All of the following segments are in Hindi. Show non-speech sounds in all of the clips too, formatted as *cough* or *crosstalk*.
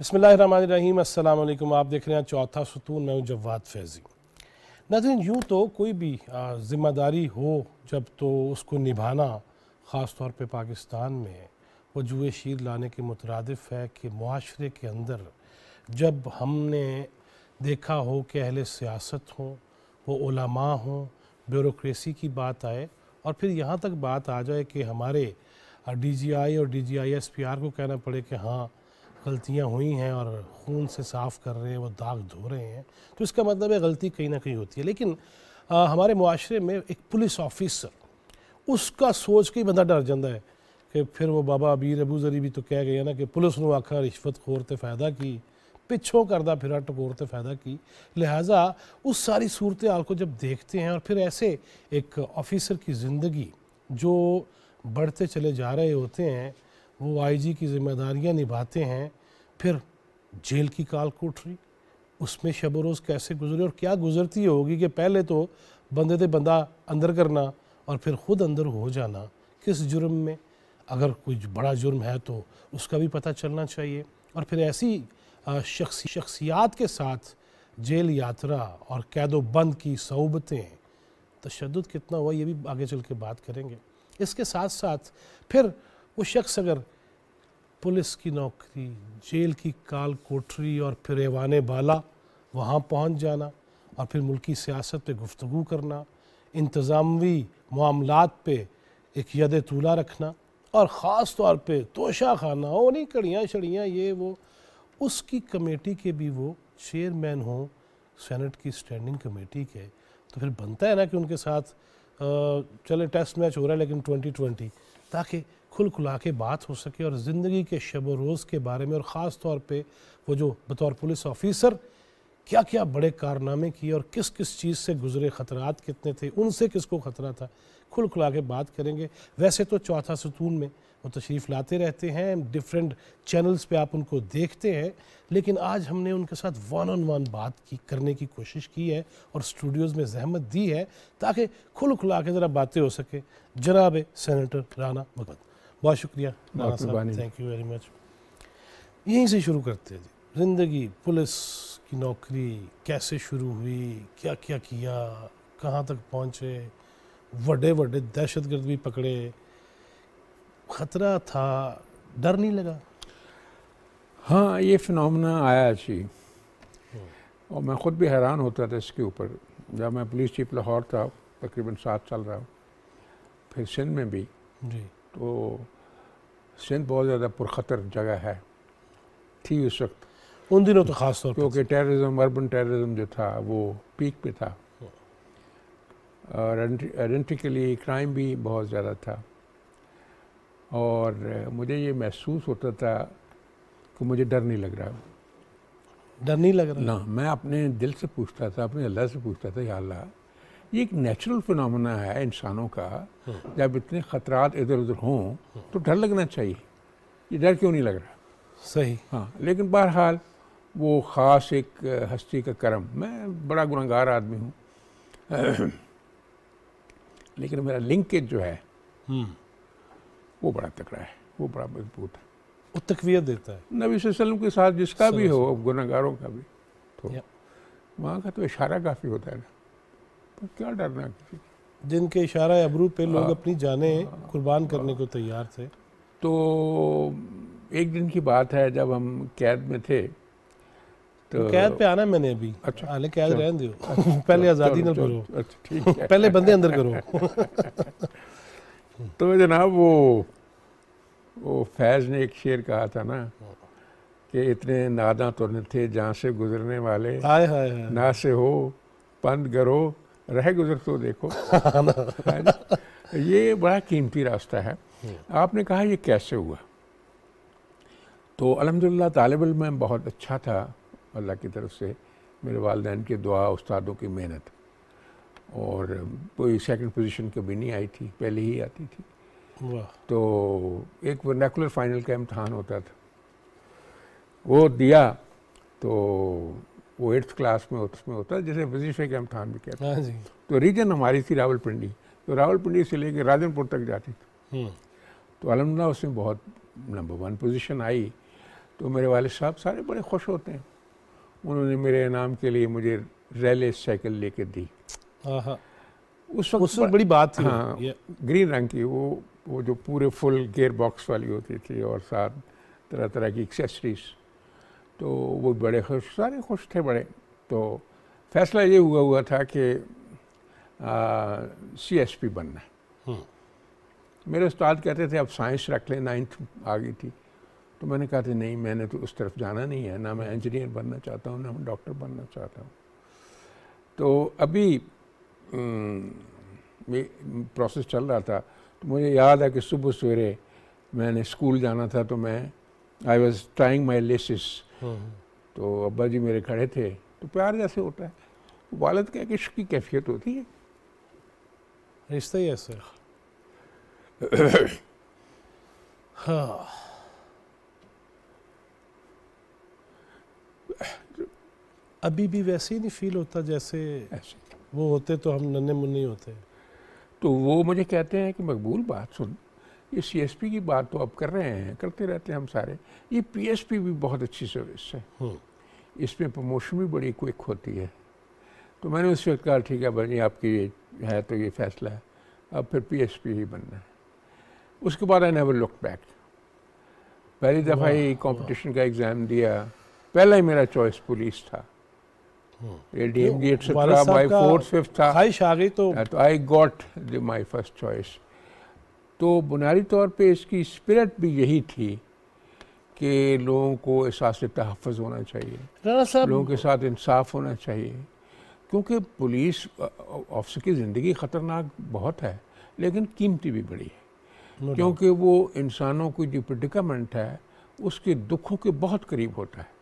बसमिल आप देख रहे हैं चौथा सतून मैं हूँ जवाद फैज़ी नाजन यूँ तो कोई भी ज़िम्मेदारी हो जब तो उसको निभाना ख़ास तौर पर पाकिस्तान में वजू जुए शीर लाने के मुतरदफ़ है कि माशरे के अंदर जब हमने देखा हो कि अहल सियासत हों वो ओलमा हों ब्यूरोसी की बात आए और फिर यहाँ तक बात आ जाए कि हमारे डी जी आई और D G I S P R को कहना पड़े कि हाँ गलतियाँ हुई हैं और खून से साफ़ कर रहे हैं वो दाग धो रहे हैं तो इसका मतलब है गलती कहीं ना कहीं होती है लेकिन आ, हमारे माशरे में एक पुलिस ऑफिसर उसका सोच के ही बंदा डर जाता है कि फिर वो बाबा अबीर अबू जरी भी तो कह गए ना कि पुलिस ने आखा रिश्वत खोर तो फायदा की पिछों करदा फिर टकोर तो फायदा की लिहाजा उस सारी सूरत हाल को जब देखते हैं और फिर ऐसे एक ऑफिसर की ज़िंदगी जो बढ़ते चले जा रहे होते हैं वो आईजी की जिम्मेदारियां निभाते हैं फिर जेल की काल कोठरी उसमें शब रोज़ कैसे गुजरे और क्या गुजरती होगी कि पहले तो बंदे थे बंदा अंदर करना और फिर ख़ुद अंदर हो जाना किस जुर्म में अगर कोई बड़ा जुर्म है तो उसका भी पता चलना चाहिए और फिर ऐसी शख्स शख्सियात के साथ जेल यात्रा और कैदो बंद की सऊबतें तशद कितना हुआ ये भी आगे चल के बात करेंगे इसके साथ साथ फिर वो शख्स अगर पुलिस की नौकरी जेल की काल कोठरी और फिर एवान बाला वहाँ पहुँच जाना और फिर मुल्की सियासत पे गुफ्तु करना इंतज़ामी मामलत पे एक यद तूला रखना और ख़ास तौर पे तोशा खाना हो नहीं कड़ियाँ शड़ियाँ ये वो उसकी कमेटी के भी वो चेयरमैन हों सेनेट की स्टैंडिंग कमेटी के तो फिर बनता है ना कि उनके साथ चले टेस्ट मैच हो रहा है लेकिन ट्वेंटी ट्वेंटी ताकि खुल खुला के बात हो सके और ज़िंदगी के शब रोज़ के बारे में और ख़ास तौर पर वो जो बतौर पुलिस ऑफिसर क्या क्या बड़े कारनामे किए और किस किस चीज़ से गुजरे ख़तरात कितने थे उनसे किसको ख़तरा था खुल खुला के बात करेंगे वैसे तो चौथा सतून में वो तशरीफ़ लाते रहते हैं डिफरेंट चैनल्स पे आप उनको देखते हैं लेकिन आज हमने उनके साथ वन ऑन वन बात की करने की कोशिश की है और स्टूडियोज़ में जहमत दी है ताकि खुल खुला के ज़रा बातें हो सके जनाब सेनेटर राना भगवत बहुत शुक्रिया थैंक यू वेरी मच यहीं से शुरू करते हैं जी ज़िंदगी पुलिस की नौकरी कैसे शुरू हुई क्या क्या किया कहाँ तक पहुँचे वे वे दहशत गर्द भी पकड़े ख़तरा था डर नहीं लगा हाँ ये फिनमना आया जी हम्म। और मैं ख़ुद भी हैरान होता था इसके ऊपर जब मैं पुलिस चीफ लाहौर था तकरीबन सात साल रहा हूँ फिर सिंध में भी जी तो सिंध बहुत ज़्यादा पुरखतर जगह है थी उस वक्त उन दिनों तो खास तौर क्योंकि टेररिज्म अर्बन टेररिज्म जो था वो पीक पे था और आइडेंटिकली क्राइम भी बहुत ज़्यादा था और मुझे ये महसूस होता था कि मुझे डर नहीं लग रहा डर नहीं लग रहा ना मैं अपने दिल से पूछता था अपने अल्लाह से पूछता था या अल्लाह ये एक नेचुरल फिनमिना है इंसानों का हम्म। जब इतने ख़तरात इधर उधर हों हम्म। तो डर लगना चाहिए ये डर क्यों नहीं लग रहा सही हाँ लेकिन बहरहाल वो ख़ास एक हस्ती का करम मैं बड़ा गुनागार आदमी हूँ *clears throat* लेकिन मेरा लिंकेज जो है हम्म। वो बड़ा तकड़ा है वो बड़ा मजबूत है वो तकवीत देता है नबी वसल्लम के साथ जिसका भी हो गुनागारों का भी तो वहाँ का तो इशारा काफ़ी होता है ना तो क्या डरना किसी जिनके इशारा अबरू पे लोग हाँ। अपनी जाने हाँ। कुर्बान हाँ। करने को तैयार थे तो एक दिन की बात है जब हम कैद में थे तो, तो कैद पे आना मैंने अभी अच्छा आले कैद रहने दो अच्छा, *laughs* पहले आज़ादी ना करो अच्छा, *laughs* पहले बंदे अंदर करो *laughs* तो जनाब वो वो फैज़ ने एक शेर कहा था ना कि इतने नादा तो थे जहाँ से गुजरने वाले हाय हाय ना से हो पंद करो रह गुजर तो देखो *laughs* ये बड़ा कीमती रास्ता है हम्म। आपने कहा ये कैसे हुआ तो अलहमदिल्ला तालब इम बहुत अच्छा था अल्लाह की तरफ से मेरे वालदेन की दुआ उस्तादों की मेहनत और कोई सेकंड पोजीशन कभी नहीं आई थी पहले ही आती थी तो एक वर्नैकुलर फाइनल का इम्तहान होता था वो दिया तो वो एट्थ क्लास में उसमें होता है जैसे वजीफे के अमथान भी कहते हैं हाँ तो रीजन हमारी थी रावलपिंडी तो रावलपिंडी से लेकर राजनपुर तक जाती थी हम्म। तो अलहमदा उसमें बहुत नंबर वन पोजीशन आई तो मेरे वाले साहब सारे बड़े खुश होते हैं उन्होंने मेरे इनाम के लिए मुझे रैले साइकिल कर दी उस वक्त उस वक्त बड़ी बात हाँ ग्रीन रंग की वो वो जो पूरे फुल गेयर बॉक्स वाली होती थी और साथ तरह तरह की एक्सेसरीज़ तो वो बड़े खुश सारे खुश थे बड़े तो फैसला ये हुआ हुआ था कि सी एस पी बनना हम्म। मेरे उस्ताद कहते थे अब साइंस रख ले नाइन्थ आ गई थी तो मैंने कहा था नहीं मैंने तो उस तरफ जाना नहीं है ना मैं इंजीनियर बनना चाहता हूँ ना मैं डॉक्टर बनना चाहता हूँ तो अभी प्रोसेस चल रहा था तो मुझे याद है कि सुबह सवेरे मैंने स्कूल जाना था तो मैं I was trying my lessons तो अब्बा जी मेरे खड़े थे तो प्यार जैसे होता है वालद के इश्क की कैफियत होती है रिश्ता ही ऐसा *coughs* हाँ अभी भी वैसे ही नहीं फील होता जैसे वो होते तो हम नन्हे मुन्ने होते तो वो मुझे कहते हैं कि मकबूल बात सुन ये सीएसपी की बात तो अब कर रहे हैं करते रहते हैं हम सारे ये पीएसपी भी बहुत अच्छी सर्विस है हम्म। इसमें प्रमोशन भी बड़ी क्विक होती है तो मैंने उस वक्त कहा ठीक है भाई आपकी ये है तो ये फैसला है अब फिर पीएसपी ही बनना है उसके बाद आई नेवर लुक बैक पहली दफ़ा ही कंपटीशन का एग्ज़ाम दिया पहला ही मेरा चॉइस पुलिस था हम्म। ये डीएम गेट से बाई फोर्थ फिफ्थ था I got my first choice तो बुनियादी तौर पे इसकी स्पिरिट भी यही थी कि लोगों को एहसास तहफ़ होना चाहिए लोगों के साथ इंसाफ होना चाहिए क्योंकि पुलिस ऑफिसर की ज़िंदगी ख़तरनाक बहुत है लेकिन कीमती भी बड़ी है क्योंकि वो इंसानों की जो प्रडिकमेंट है उसके दुखों के बहुत करीब होता है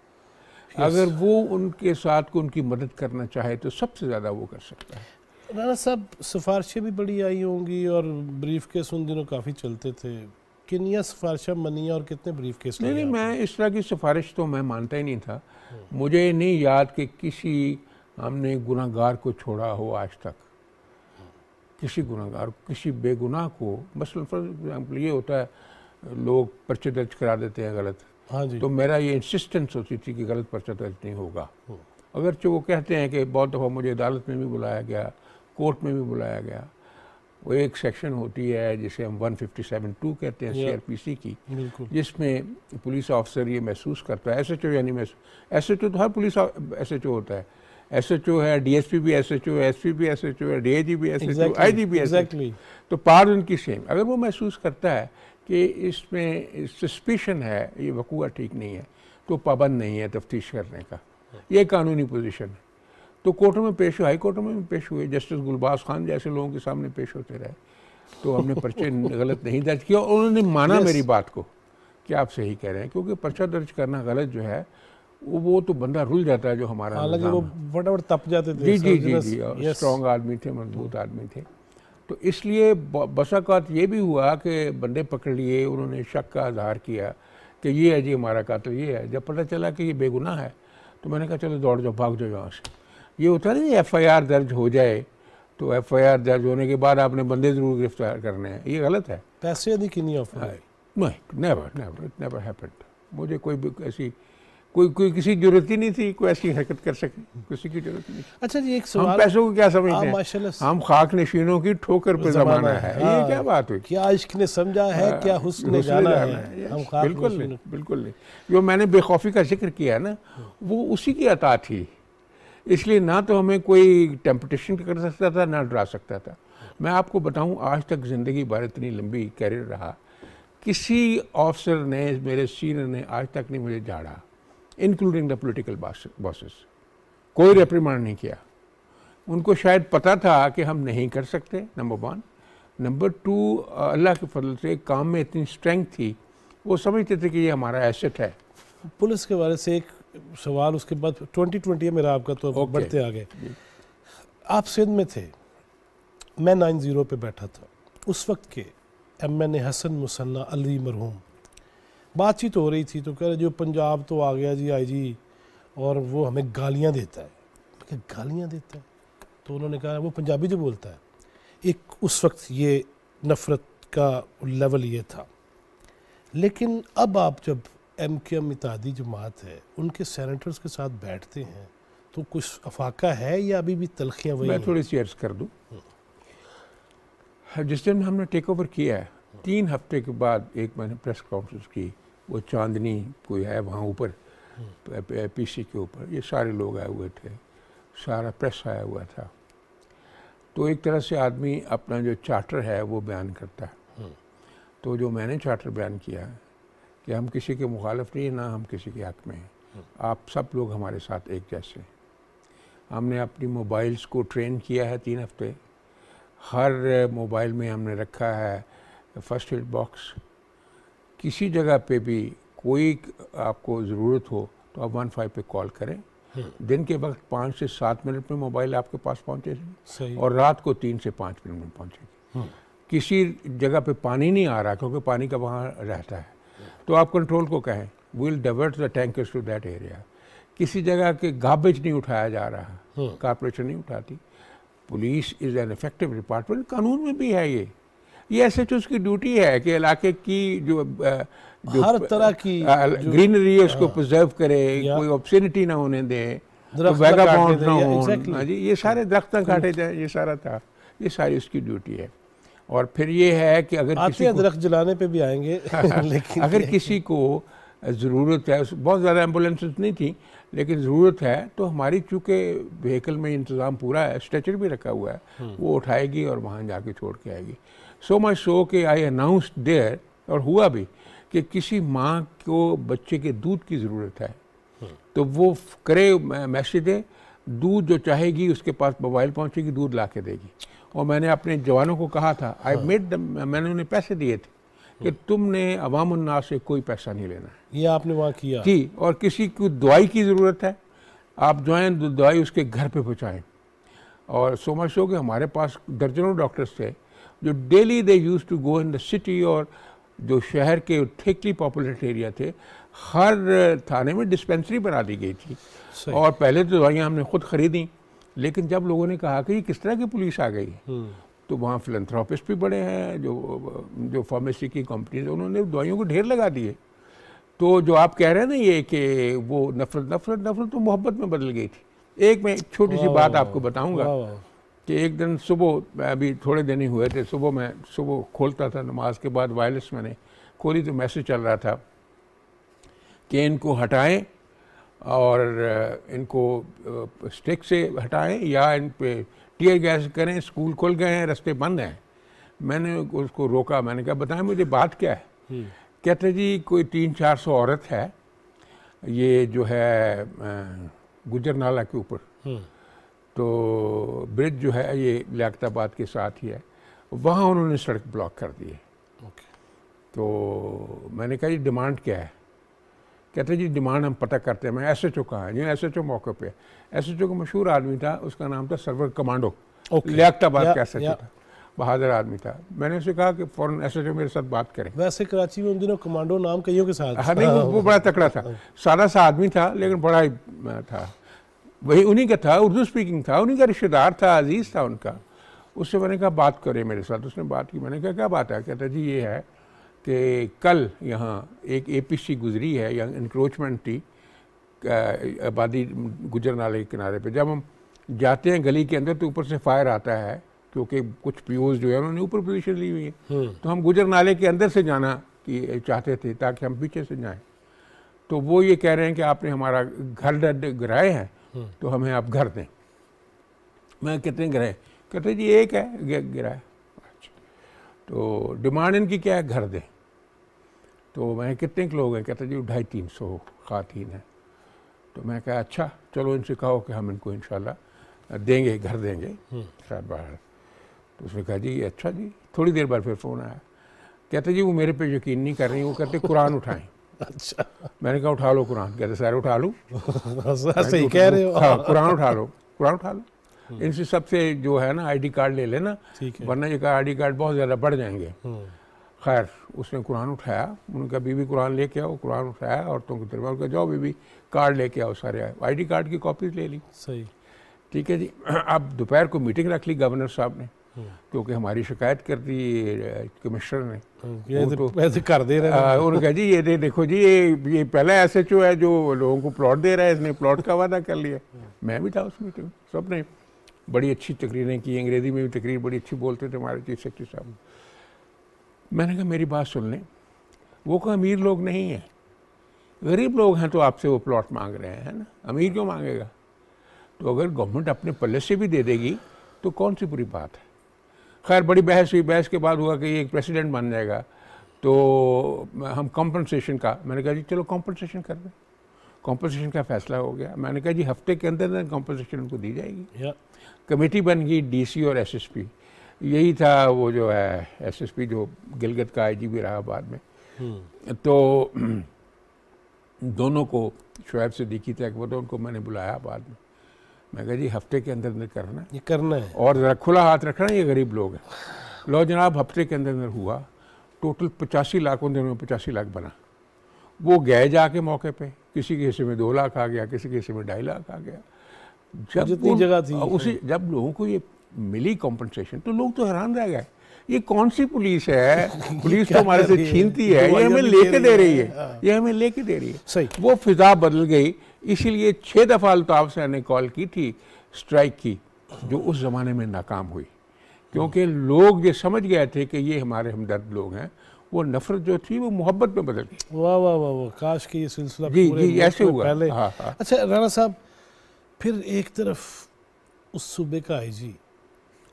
अगर वो उनके साथ को उनकी मदद करना चाहे तो सबसे ज़्यादा वो कर सकता है राणा साहब सिफारिशें भी बड़ी आई होंगी और ब्रीफ केस उन दिनों काफ़ी चलते थे किनिया सिफारशा मनिया और कितने ब्रीफ केस नहीं नहीं मैं इस तरह की सिफारिश तो मैं मानता ही नहीं था हम्म। मुझे नहीं याद कि किसी हमने गुनागार को छोड़ा हो आज तक किसी गुनागार किसी बेगुनाह को बस फॉर एग्जाम्पल ये होता है लोग पर्चे दर्ज करा देते हैं गलत हाँ जी तो मेरा ये इंसिस्टेंस होती थी कि गलत पर्चा दर्ज नहीं होगा जो हम्म। वो कहते हैं कि बहुत दफ़ा मुझे अदालत में भी बुलाया गया कोर्ट में भी बुलाया गया वो एक सेक्शन होती है जिसे हम 157.2 कहते हैं सीआरपीसी की जिसमें पुलिस ऑफिसर ये महसूस करता है एसएचओ यानी एस एच ओ तो हर पुलिस एसएचओ होता है एसएचओ है डीएसपी भी एसएचओ है एसपी भी एसएचओ है डीआईजी भी एसएचओ आईजी भी एसएचओ तो पार उनकी सेम अगर वो महसूस करता है कि इसमें सस्पेशन है ये वकूआ ठीक नहीं है तो पाबंद नहीं है तफ्तीश करने का ये कानूनी पोजिशन है तो कोर्टों में पेश हुए हाई कोर्टों में भी पेश हुए जस्टिस गुलबाज खान जैसे लोगों के सामने पेश होते रहे तो हमने पर्चे *laughs* गलत नहीं दर्ज किया और उन्होंने माना yes. मेरी बात को कि आप सही कह रहे हैं क्योंकि पर्चा दर्ज करना गलत जो है वो वो तो बंदा रुल जाता है जो हमारा हाँ, हालांकि वो बड़ा तप जाते थे जी जी जी जी स्ट्रॉन्ग आदमी थे मजबूत आदमी थे तो इसलिए बसाकात ये भी हुआ कि बंदे पकड़ लिए उन्होंने शक का आधार किया कि ये है जी हमारा कातल ये है जब पता चला कि ये बेगुनाह है तो मैंने कहा चलो दौड़ जाओ भाग जाओ यहाँ से ये होता नहीं एफ आई आर दर्ज हो जाए तो एफ आई आर दर्ज होने के बाद आपने बंदे ज़रूर गिरफ्तार करने हैं ये गलत है पैसे यदि कि नहीं never never it never happened मुझे कोई भी ऐसी कोई कोई किसी जरूरत ही नहीं थी कोई ऐसी हरकत कर सके किसी की जरूरत नहीं अच्छा जी एक सवाल हम पैसों को क्या समझते हैं हम खाक नशीनों की ठोकर पे जमाना है आ, ये हाँ। क्या बात हुई क्या इश्क ने समझा है आ, हाँ, क्या हुस्न ने जाना, जाना है, है। हम खाक बिल्कुल नहीं बिल्कुल नहीं जो मैंने बेखौफी का जिक्र किया है ना वो उसी की अता थी इसलिए ना तो हमें कोई टेम्पटेशन कर सकता था ना डरा सकता था मैं आपको बताऊं आज तक ज़िंदगी भर इतनी लंबी कैरियर रहा किसी ऑफिसर ने मेरे सीनियर ने आज तक नहीं मुझे झाड़ा इंक्लूडिंग द पोलिटिकल बॉसेस कोई रेप्रीमांड नहीं किया उनको शायद पता था कि हम नहीं कर सकते नंबर वन नंबर टू अल्लाह के फजल से काम में इतनी स्ट्रेंथ थी वो समझते थे कि ये हमारा एसेट है पुलिस के बारे से एक सवाल उसके बाद ट्वेंटी ट्वेंटी है मेरा आपका तो okay. बढ़ते आ गए आप सिंध में थे मैं नाइन ज़ीरो पर बैठा था उस वक्त के M N A Hasan Musanna Ali मरहूम बातचीत हो रही थी तो कह रहे जो पंजाब तो आ गया जी आई जी और वो हमें गालियाँ देता है तो गालियाँ देता है तो उन्होंने कहा वो पंजाबी जो बोलता है एक उस वक्त ये नफ़रत का लेवल ये था लेकिन अब आप जब एम के एम इतादी जमात है उनके सैनिटर्स के साथ बैठते हैं तो कुछ अफाका है या अभी भी तलखियाँ वही मैं थोड़ी सी अर्ज कर दूँ हम्म। हाँ, जिस दिन हमने टेक ओवर किया है तीन हफ्ते के बाद एक मैंने प्रेस कॉन्फ्रेंस की वो चांदनी कोई है वहाँ ऊपर पीसी हम्म। के ऊपर ये सारे लोग आए हुए थे सारा प्रेस आया हुआ था तो एक तरह से आदमी अपना जो चार्टर है वो बयान करता है हम्म। तो जो मैंने चार्टर बयान किया है कि हम किसी के मुखालफ नहीं ना हम किसी के हक में हैं हम्म। आप सब लोग हमारे साथ एक जैसे हैं हमने अपनी मोबाइल्स को ट्रेन किया है तीन हफ्ते हर मोबाइल में हमने रखा है फर्स्ट एड बॉक्स किसी जगह पे भी कोई आपको ज़रूरत हो तो आप वन फाइव पर कॉल करें हम्म। दिन के वक्त पाँच से सात मिनट में मोबाइल आपके पास पहुँचे और रात को तीन से पाँच मिनट में पहुँचेगी हम्म। किसी जगह पे पानी नहीं आ रहा क्योंकि पानी का वहाँ रहता है तो आप कंट्रोल को कहें will divert the tankers to that area किसी जगह के गार्बेज नहीं उठाया जा रहा कॉरपोरेशन हम्म। नहीं उठाती police is an effective department कानून में भी है ये ये एस एच की ड्यूटी है कि इलाके की जो, जो हर तरह की ग्रीनरी है उसको प्रिजर्व हाँ। करे कोई ऑप्शनिटी ना होने दें तो ना हो हाँ जी ये सारे दरख्त हम्म। काटे जाए ये सारा था ये सारी उसकी ड्यूटी है और फिर ये है कि अगर किसी दरख्त जलाने पे भी आएंगे *laughs* लेकिन अगर *laughs* किसी को ज़रूरत है उस बहुत ज़्यादा एम्बुलेंस नहीं थी लेकिन ज़रूरत है तो हमारी चूँकि व्हीकल में इंतज़ाम पूरा है स्ट्रेचर भी रखा हुआ है हम्म। वो उठाएगी और वहाँ कर छोड़ के आएगी सो मच सो कि आई अनाउंस देयर और हुआ भी कि किसी माँ को बच्चे के दूध की ज़रूरत है हम्म। तो वो करे मैसेज दे दूध जो चाहेगी उसके पास मोबाइल पहुँचेगी दूध ला के देगी और मैंने अपने जवानों को कहा था आई मेड हाँ। मैंने उन्हें पैसे दिए थे कि हाँ। तुमने अवामन्नास से कोई पैसा नहीं लेना है ये आपने वहाँ किया जी और किसी को दवाई की ज़रूरत है आप जो है दवाई उसके घर पर पहुँचाएँ और सो मच हो कि हमारे पास दर्जनों डॉक्टर्स थे जो daily they used to go in the city और जो शहर के ठेकली पॉपुलेट एरिया थे हर थाने में डिस्पेंसरी बना दी गई थी और पहले तो दवाइयाँ हमने खुद खरीदी लेकिन जब लोगों ने कहा कि किस तरह की पुलिस आ गई हम्म। तो वहाँ फिलंथ्रॉपिस्ट भी बड़े हैं जो जो फार्मेसी की है उन्होंने दवाइयों को ढेर लगा दिए तो जो आप कह रहे हैं ना ये कि वो नफरत नफरत नफरत तो मोहब्बत में बदल गई थी एक मैं छोटी सी बात आपको बताऊंगा कि एक दिन सुबह अभी थोड़े दिन ही हुए थे सुबह मैं सुबह खोलता था नमाज के बाद वायरलेस मैंने खोली तो मैसेज चल रहा था कि इनको हटाएं और इनको स्टिक से हटाएं या इन पर टीयर गैस करें स्कूल खुल गए हैं रास्ते बंद हैं मैंने उसको रोका मैंने कहा बताएं मुझे बात क्या है हम्म। कहते जी कोई तीन चार सौ औरत है ये जो है गुजर नाला के ऊपर हम्म। तो ब्रिज जो है ये लियाताबाद के साथ ही है वहाँ उन्होंने सड़क ब्लॉक कर दी है तो मैंने कहा ये डिमांड क्या है कहते जी डिमांड हम पता करते हैं मैं एस एच ओ कहा जो एस एच ओ मौके पर एस एच ओ का मशहूर आदमी था उसका नाम था सरवर कमांडो लियाबाद लियाकताबाद का एस एच ओ था बहादुर आदमी था मैंने उसे कहा कि फौरन एस एच ओ मेरे साथ बात करें वैसे कराची में उन दिनों कमांडो नाम कईयों के साथ हाँ नहीं वो, वो बड़ा तकड़ा था हाँ। सादा सा आदमी था लेकिन बड़ा ही था वही उन्हीं का था उर्दू स्पीकिंग था उन्हीं का रिश्तेदार था अजीज़ था उनका उससे मैंने कहा बात करें मेरे साथ उसने बात की मैंने कहा क्या बात है कहता जी ये है कि कल यहाँ एक एपीसी गुजरी है या इंक्रोचमेंट थी आबादी गुजर नाले के किनारे पे जब हम जाते हैं गली के अंदर तो ऊपर से फायर आता है क्योंकि कुछ पीओज जो है उन्होंने ऊपर पोजिशन ली हुई है हम्म। तो हम गुजर नाले के अंदर से जाना कि चाहते थे ताकि हम पीछे से जाएं तो वो ये कह रहे हैं कि आपने हमारा घर गिराए हैं हम्म। तो हमें आप घर दें मैं कितने गिराए कहते जी एक है गिराया अच्छा। तो डिमांड इनकी क्या है घर दें तो मैं कितने लोग हैं कहते जी ढाई तीन सौ खातन हैं तो मैं कहा अच्छा चलो इनसे कहो कि हम इनको इन देंगे घर देंगे शायद हम्म। बाहर तो उसने कहा जी अच्छा जी थोड़ी देर बाद फिर फ़ोन आया कहते जी वो मेरे पे यकीन नहीं कर रही वो कहते कुरान उठाएं अच्छा मैंने कहा उठा लो कुरान कहते सर उठा लूँ सही कह रहे हो हाँ, कुरान उठा लो कुरान उठा लो हम्म। इनसे सबसे जो है ना आईडी कार्ड ले लेना वरना ये कहा आईडी कार्ड बहुत ज़्यादा बढ़ जाएंगे हम्म। खैर उसने कुरान उठाया उनका बीवी कुरान लेके आओ कुरान उठाया औरतों के दरबार का जाओ बीबी कार्ड लेके आओ सारे आईडी कार्ड की कॉपीज ले ली सही ठीक है जी *clears throat* अब दोपहर को मीटिंग रख ली गवर्नर साहब ने हम्म। क्योंकि हमारी शिकायत कर दी कमिश्नर ने हम्म, ये तो ऐसे तो कर दे रहे हैं उन्होंने कहा जी ये दे, देखो जी ये ये पहला एस एच ओ है जो लोगों को प्लॉट दे रहा है इसने प्लॉट का वादा कर लिया हम्म। मैं भी था उस मीटिंग में ने बड़ी अच्छी तकरीरें की अंग्रेजी में भी तकरीर बड़ी अच्छी बोलते थे हमारे चीफ सेक्रेटरी साहब मैंने कहा मेरी बात सुन लें वो कोई अमीर लोग नहीं हैं गरीब लोग हैं तो आपसे वो प्लॉट मांग रहे हैं है ना अमीर क्यों मांगेगा तो अगर गवर्नमेंट अपने पल्ले से भी दे देगी तो कौन सी बुरी बात है खैर बड़ी बहस हुई बहस के बाद हुआ कि ये एक प्रेसिडेंट बन जाएगा तो हम कॉम्पनसेशन का मैंने कहा जी चलो कॉम्पनसेशन कर दें कॉम्पनसेशन का फैसला हो गया मैंने कहा जी हफ्ते के अंदर अंदर कॉम्पनसेशन उनको दी जाएगी कमेटी बन गई डी और एस यही था वो जो है एसएसपी जो गिलगत का भी रहा बाद में हम्म। तो *clears throat* दोनों को शुएब से देखी थी अकबर तो उनको मैंने बुलाया बाद में मैं कहा जी हफ्ते के अंदर अंदर करना ये करना है और ज़रा खुला हाथ रखना ये गरीब लोग हैं लो जनाब हफ्ते के अंदर अंदर हुआ टोटल पचासी लाख उन दिनों में पचासी लाख बना वो गए जाके मौके पे किसी के हिस्से में दो लाख आ गया किसी के हिस्से में ढाई लाख आ गया जब जितनी जगह थी उसी जब लोगों को ये मिली कॉम्पनसेशन तो लोग तो हैरान रह गए ये कौन सी पुलिस है *laughs* पुलिस तो हमारे से छीनती है ये हमें लेके दे रही है हाँ। ये हमें लेके दे रही है सही वो फिजा बदल गई इसीलिए छह दफ़ा अल्ताफ सैन ने कॉल की थी स्ट्राइक की जो उस ज़माने में नाकाम हुई क्योंकि लोग ये समझ गए थे कि ये हमारे हमदर्द लोग हैं वो नफरत जो थी वो मोहब्बत में बदल गई वाह वाह वाह वाह काश कि ये सिलसिला जी जी ऐसे हुआ पहले हाँ, हाँ। अच्छा राणा साहब फिर एक तरफ उस सूबे का आई जी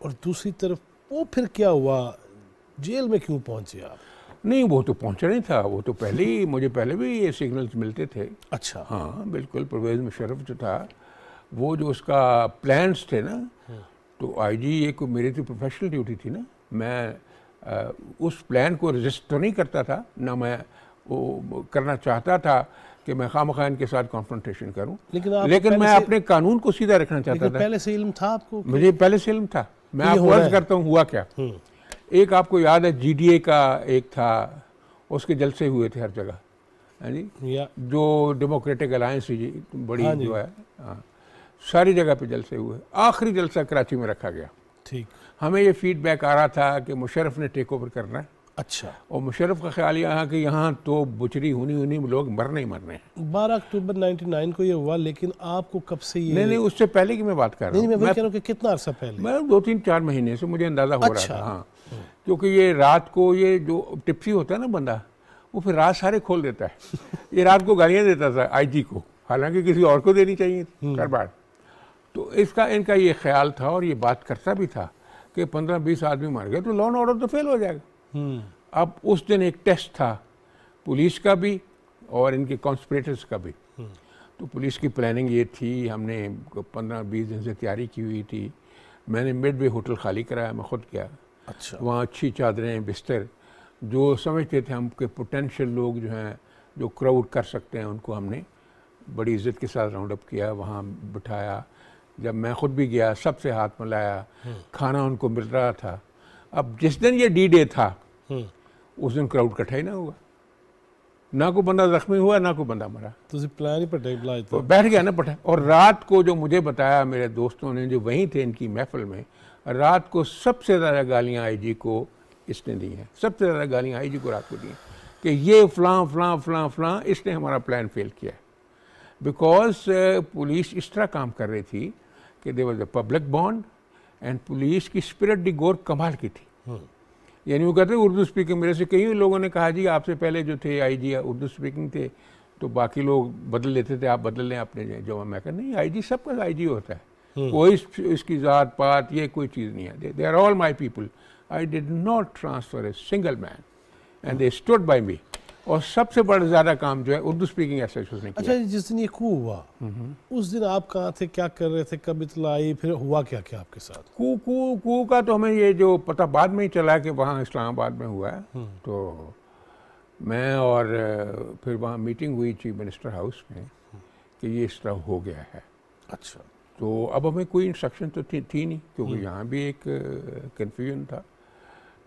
और दूसरी तरफ वो फिर क्या हुआ जेल में क्यों पहुंचे आप नहीं वो तो पहुंचा नहीं था वो तो पहले ही मुझे पहले भी ये सिग्नल्स मिलते थे अच्छा हाँ बिल्कुल परवेज मुशरफ जो था वो जो उसका प्लान्स थे ना हाँ। तो आईजी ये को मेरी तो प्रोफेशनल ड्यूटी थी ना मैं आ, उस प्लान को रजिस्ट तो नहीं करता था ना मैं वो करना चाहता था कि मैं खाम खान के साथ कॉन्फ्रेंटेशन करूं लेकिन, लेकिन मैं अपने कानून को सीधा रखना चाहता था पहले से इल्म था आपको मुझे पहले से इल्म था मैं आपको अर्ज करता हूँ हुआ क्या हम्म। एक आपको याद है जीडीए का एक था उसके जलसे हुए थे हर जगह है जी जो डेमोक्रेटिक अलायंस बड़ी हाँ जो है हाँ सारी जगह पे जलसे हुए आखिरी जलसा कराची में रखा गया ठीक हमें ये फीडबैक आ रहा था कि मुशरफ ने टेक ओवर करना है अच्छा और मुशरफ का ख्याल यह है कि यहाँ तो बुचरी होनी होनी लोग मरने ही मरने हैं बारह अक्टूबर 99 को ये हुआ लेकिन आपको कब से ये नहीं नहीं उससे पहले की मैं बात कर रहा हूँ मैं, मैं कह रहा हूँ कि कितना अर्सा पहले मैं दो तीन चार महीने से मुझे अंदाज़ा हो अच्छा। रहा था हाँ क्योंकि ये रात को ये जो टिप्सी होता है ना बंदा वो फिर रात सारे खोल देता है *laughs* ये रात को गालियाँ देता था आई को हालांकि किसी और को देनी चाहिए हर हम्म। बार तो इसका इनका ये ख्याल था और ये बात करता भी था कि पंद्रह बीस आदमी मर गए तो लॉन ऑर्डर तो फेल हो जाएगा हम्म। अब उस दिन एक टेस्ट था पुलिस का भी और इनके कॉन्स्परेटर्स का भी हम्म। तो पुलिस की प्लानिंग ये थी हमने पंद्रह बीस दिन से तैयारी की हुई थी मैंने मिड वे होटल खाली कराया मैं खुद गया अच्छा वहाँ अच्छी चादरें बिस्तर जो समझते थे हम के पोटेंशियल लोग जो हैं जो क्राउड कर सकते हैं उनको हमने बड़ी इज्जत के साथ राउंड अप किया वहाँ बिठाया जब मैं खुद भी गया सबसे हाथ मिलाया हम्म। खाना उनको मिल रहा था अब जिस दिन ये डी डे था उस दिन क्राउड इकट्ठा ही ना हुआ ना कोई बंदा जख्मी हुआ ना कोई बंदा मरा तो प्लान ही तो बैठ गया ना पटा और रात को जो मुझे बताया मेरे दोस्तों ने जो वहीं थे इनकी महफिल में रात को सबसे ज़्यादा गालियाँ आई जी को इसने दी हैं सबसे ज़्यादा गालियाँ आई जी को रात को दी हैं कि ये फलां फ़लाँ फ़लाँ फ़लाँ इसने हमारा प्लान फेल किया बिकॉज पुलिस uh, इस तरह काम कर रही थी कि they was a public bond and police की स्पिरिट डी गोर कमाल की थी हम्म। यानी वो कहते हैं उर्दू स्पीकिंग मेरे से कई लोगों ने कहा जी आपसे पहले जो थे आईजी उर्दू स्पीकिंग थे तो बाकी लोग बदल लेते थे आप बदल लें अपने जो मैं नहीं आई जी सबका जी होता है हम्म। कोई इसकी ज़ात पात ये कोई चीज़ नहीं है they are all my people I did not transfer a single man and they stood by me और सबसे बड़ा ज़्यादा काम जो है उर्दू स्पीकिंग एसोसिएशन अच्छा जिस दिन ये कू हुआ उस दिन आप कहाँ थे क्या कर रहे थे कब इतला आई फिर हुआ क्या क्या आपके साथ कू कू कू का तो हमें ये जो पता बाद में ही चला कि वहाँ इस्लामाबाद में हुआ है हम्म। तो मैं और फिर वहाँ मीटिंग हुई चीफ मिनिस्टर हाउस में हम्म। कि ये इस तरह हो गया है अच्छा तो अब हमें कोई इंस्ट्रक्शन तो थी, थी नहीं क्योंकि हम्म। यहाँ भी एक कन्फ्यूजन था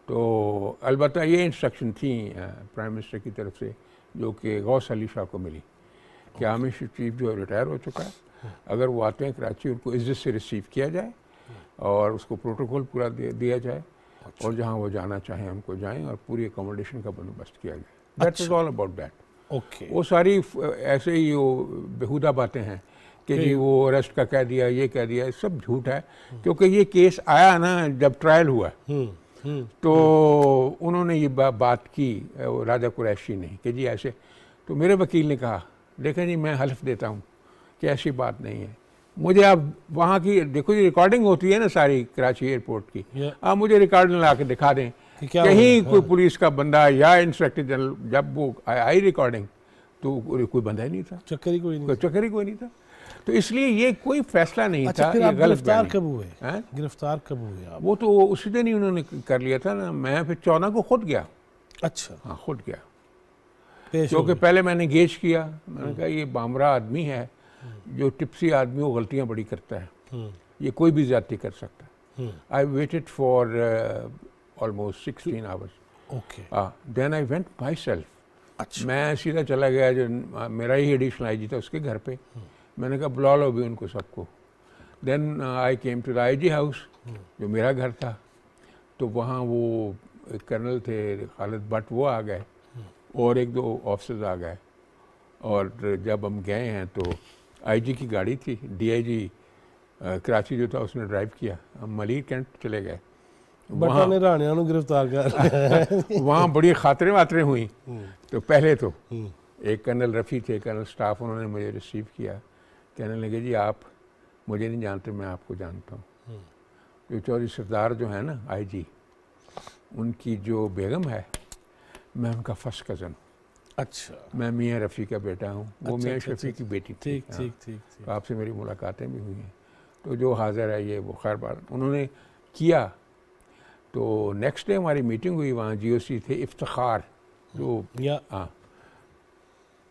तो अलबत् ये इंस्ट्रक्शन थी प्राइम मिनिस्टर की तरफ से जो कि गौस अली शाह को मिली कि आमिर चीफ जो रिटायर हो चुका है हाँ। अगर वो आते हैं कराची उनको इज्जत से रिसीव किया जाए हाँ। और उसको प्रोटोकॉल पूरा दिया जाए अच्छा। और जहाँ वो जाना चाहें उनको जाएँ और पूरी एकोमोडेशन का बंदोबस्त किया जाए that is all about that okay वो सारी ऐसे ही वो बेहुदा बातें हैं कि जी वो अरेस्ट का कह दिया ये कह दिया सब झूठ है हाँ। क्योंकि ये केस आया ना जब ट्रायल हुआ हम्म। तो उन्होंने ये बा, बात की राजा कुरैशी ने कि जी ऐसे तो मेरे वकील ने कहा देखा जी मैं हल्फ देता हूँ कि ऐसी बात नहीं है मुझे आप वहाँ की देखो जी रिकॉर्डिंग होती है ना सारी कराची एयरपोर्ट की आप मुझे रिकॉर्डिंग ला के दिखा दें कहीं कोई हाँ। पुलिस का बंदा या इंस्पेक्टर जनरल जब वो आई रिकॉर्डिंग तो कोई बंदा ही नहीं था चक्कर ही कोई नहीं चक्कर ही कोई नहीं था तो इसलिए ये कोई फैसला नहीं अच्छा, था गिरफ्तार कब हुए हाँ? गिरफ्तार कब हुए आप वो तो उसी दिन ही उन्होंने कर लिया था ना मैं फिर चौना को खुद गया अच्छा हाँ खुद गया क्योंकि पहले मैंने गेज किया मैंने हम्म। कहा ये बामरा आदमी है जो टिप्सी आदमी वो गलतियाँ बड़ी करता है हम्म। ये कोई भी ज्यादती कर सकता है I waited for almost sixteen hours okay then I went myself मैं सीधा चला गया जो मेरा ही एडिशनल आई जी था उसके घर पे hmm. मैंने कहा बुला लो भी उनको सबको then I came to Rai ji house जो मेरा घर था तो वहाँ वो एक कर्नल थे खालिद भट्ट वो आ गए और एक दो ऑफिसर्स आ गए और जब हम गए हैं तो आईजी की गाड़ी थी डीआईजी uh, कराची जो था उसने ड्राइव किया हम मलिर कैंट चले गए वहाँ गिरफ्तार कर *laughs* वहाँ बड़ी खातरे वातरें हुई हम्म। तो पहले तो हम्म। एक कर्नल रफ़ी थे कर्नल स्टाफ उन्होंने मुझे रिसीव किया कहने लगे जी आप मुझे नहीं जानते मैं आपको जानता हूँ हम्म। क्योंकि चौधरी सरदार जो है ना आईजी उनकी जो बेगम है मैं उनका फर्स्ट कज़न हूँ अच्छा मैं मियाँ रफ़ी का बेटा हूँ अच्छा, वो मियाँ अच्छा, शफी अच्छा, की बेटी हाँ। ठीक ठीक ठीक तो आपसे मेरी मुलाकातें भी हुई हैं तो जो हाज़िर है ये वो खैर बार उन्होंने किया तो नेक्स्ट डे हमारी मीटिंग हुई वहाँ जी थे इफ्तार जो हाँ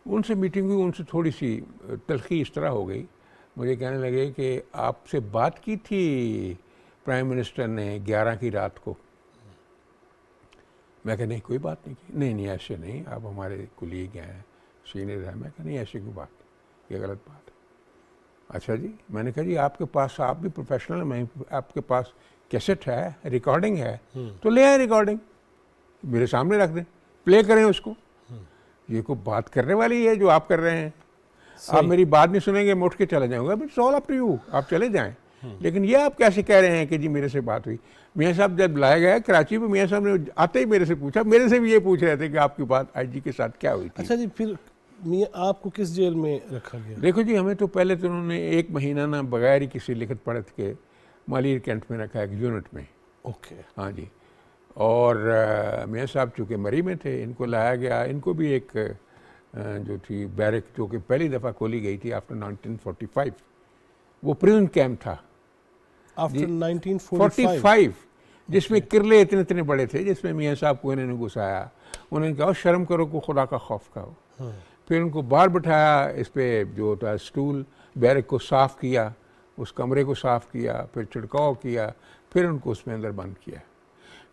उनसे मीटिंग हुई उनसे थोड़ी सी तलखी इस तरह हो गई मुझे कहने लगे कि आपसे बात की थी प्राइम मिनिस्टर ने ग्यारह की रात को मैं कह नहीं कोई बात नहीं की नहीं नहीं ऐसे नहीं आप हमारे कुलीग हैं सीनियर हैं मैं कहने नहीं ऐसी कोई बात ये गलत बात है अच्छा जी मैंने कहा जी आपके पास आप भी प्रोफेशनल मैं आपके पास कैसेट है रिकॉर्डिंग है हम्म। तो ले आए रिकॉर्डिंग मेरे सामने रख दें प्ले करें उसको ये कोई बात करने वाली है जो आप कर रहे हैं आप मेरी बात नहीं सुनेंगे मैं उठ के चला जाऊँगा it's all up to you आप चले जाएं हम्म। लेकिन ये आप कैसे कह रहे हैं कि जी मेरे से बात हुई मियाँ साहब जब लाया गया कराची में मियाँ साहब ने आते ही मेरे से पूछा मेरे से भी ये पूछ रहे थे कि आपकी बात आई के साथ क्या हुई थी अच्छा जी फिर मियाँ आपको किस जेल में रखा गया देखो जी हमें तो पहले तो उन्होंने एक महीना ना बगैर ही किसी लिखित पढ़त के मालीर कैंट में रखा एक यूनिट में ओके हाँ जी और मियाँ साहब चूँकि मरी में थे इनको लाया गया इनको भी एक जो थी बैरक जो कि पहली दफ़ा खोली गई थी आफ्टर 1945 वो प्रिजन कैम्प था आफ्टर 1945 जिसमें अच्छा। किरले इतने इतने बड़े थे जिसमें मियाँ साहब को इन्होंने घुसाया उन्होंने कहा शर्म करो को खुदा का खौफ का हो हाँ। फिर उनको बाहर बिठाया इस पर जो होता है स्टूल बैरक को साफ़ किया उस कमरे को साफ़ किया फिर छिड़काव किया फिर उनको उसमें अंदर बंद किया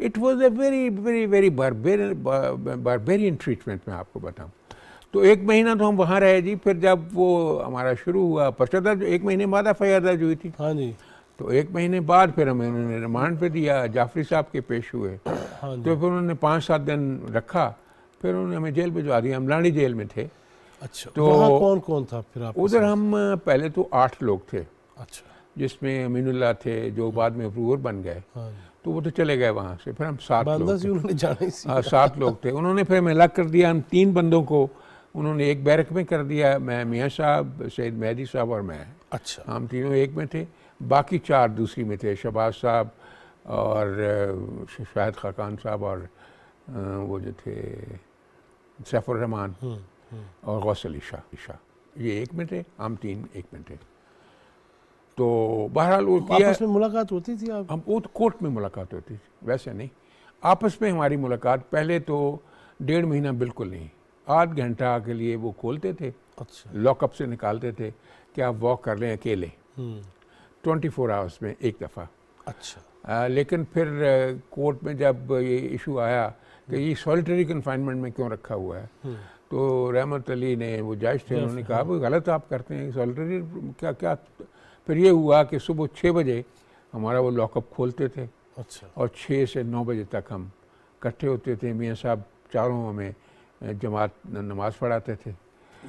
it was a very very very barbarian barbarian treatment मैं आपको बताऊँ तो एक महीना तो हम वहाँ रहे जी फिर जब वो हमारा शुरू हुआ पश्चादा जो एक महीने बाद एफ आई आर दर्ज हुई थी हाँ जी तो एक महीने बाद फिर हमें उन्होंने रिमांड पे दिया जाफरी साहब के पेश हुए हाँ तो फिर उन्होंने पाँच सात दिन रखा फिर उन्होंने हमें जेल भिजवा दिया हम लाड़ी जेल में थे अच्छा तो कौन कौन था फिर आप उधर हम पहले तो आठ लोग थे अच्छा जिसमें अमीनुल्ला थे जो बाद में अप्रूवर बन गए हाँ तो वो तो चले गए वहाँ से फिर हम सात लोग हाँ, सात लोग थे उन्होंने फिर हमें अलग कर दिया हम तीन बंदों को उन्होंने एक बैरक में कर दिया मैं मियाँ साहब सैद मेहदी साहब और मैं अच्छा हम तीनों एक में थे बाकी चार दूसरी में थे शबाज साहब और शाहिद खाकान साहब और वो जो थे सैफुररहमान हम्म, हम्म। और गौसल शाह शाह ये एक में थे हम तीन एक में थे तो बहरहाल वो किया आपस में मुलाकात होती थी आप हम वो तो कोर्ट में मुलाकात होती थी वैसे नहीं आपस में हमारी मुलाकात पहले तो डेढ़ महीना बिल्कुल नहीं आध घंटा के लिए वो खोलते थे अच्छा लॉकअप से निकालते थे कि आप वॉक कर लें अकेले हम्म। ट्वेंटी फोर आवर्स में एक दफ़ा अच्छा आ, लेकिन फिर कोर्ट में जब ये इशू आया कि ये सॉलिटरी कन्फाइनमेंट में क्यों रखा हुआ है हम्म। तो रहमत अली ने वो जायज थे उन्होंने कहा हाँ। वो गलत आप करते हैं सॉलिटरी क्या क्या फिर ये हुआ कि सुबह छः बजे हमारा वो लॉकअप खोलते थे अच्छा और छः से नौ बजे तक हम इकट्ठे होते थे मियाँ साहब चारों हमें जमात नमाज पढ़ाते थे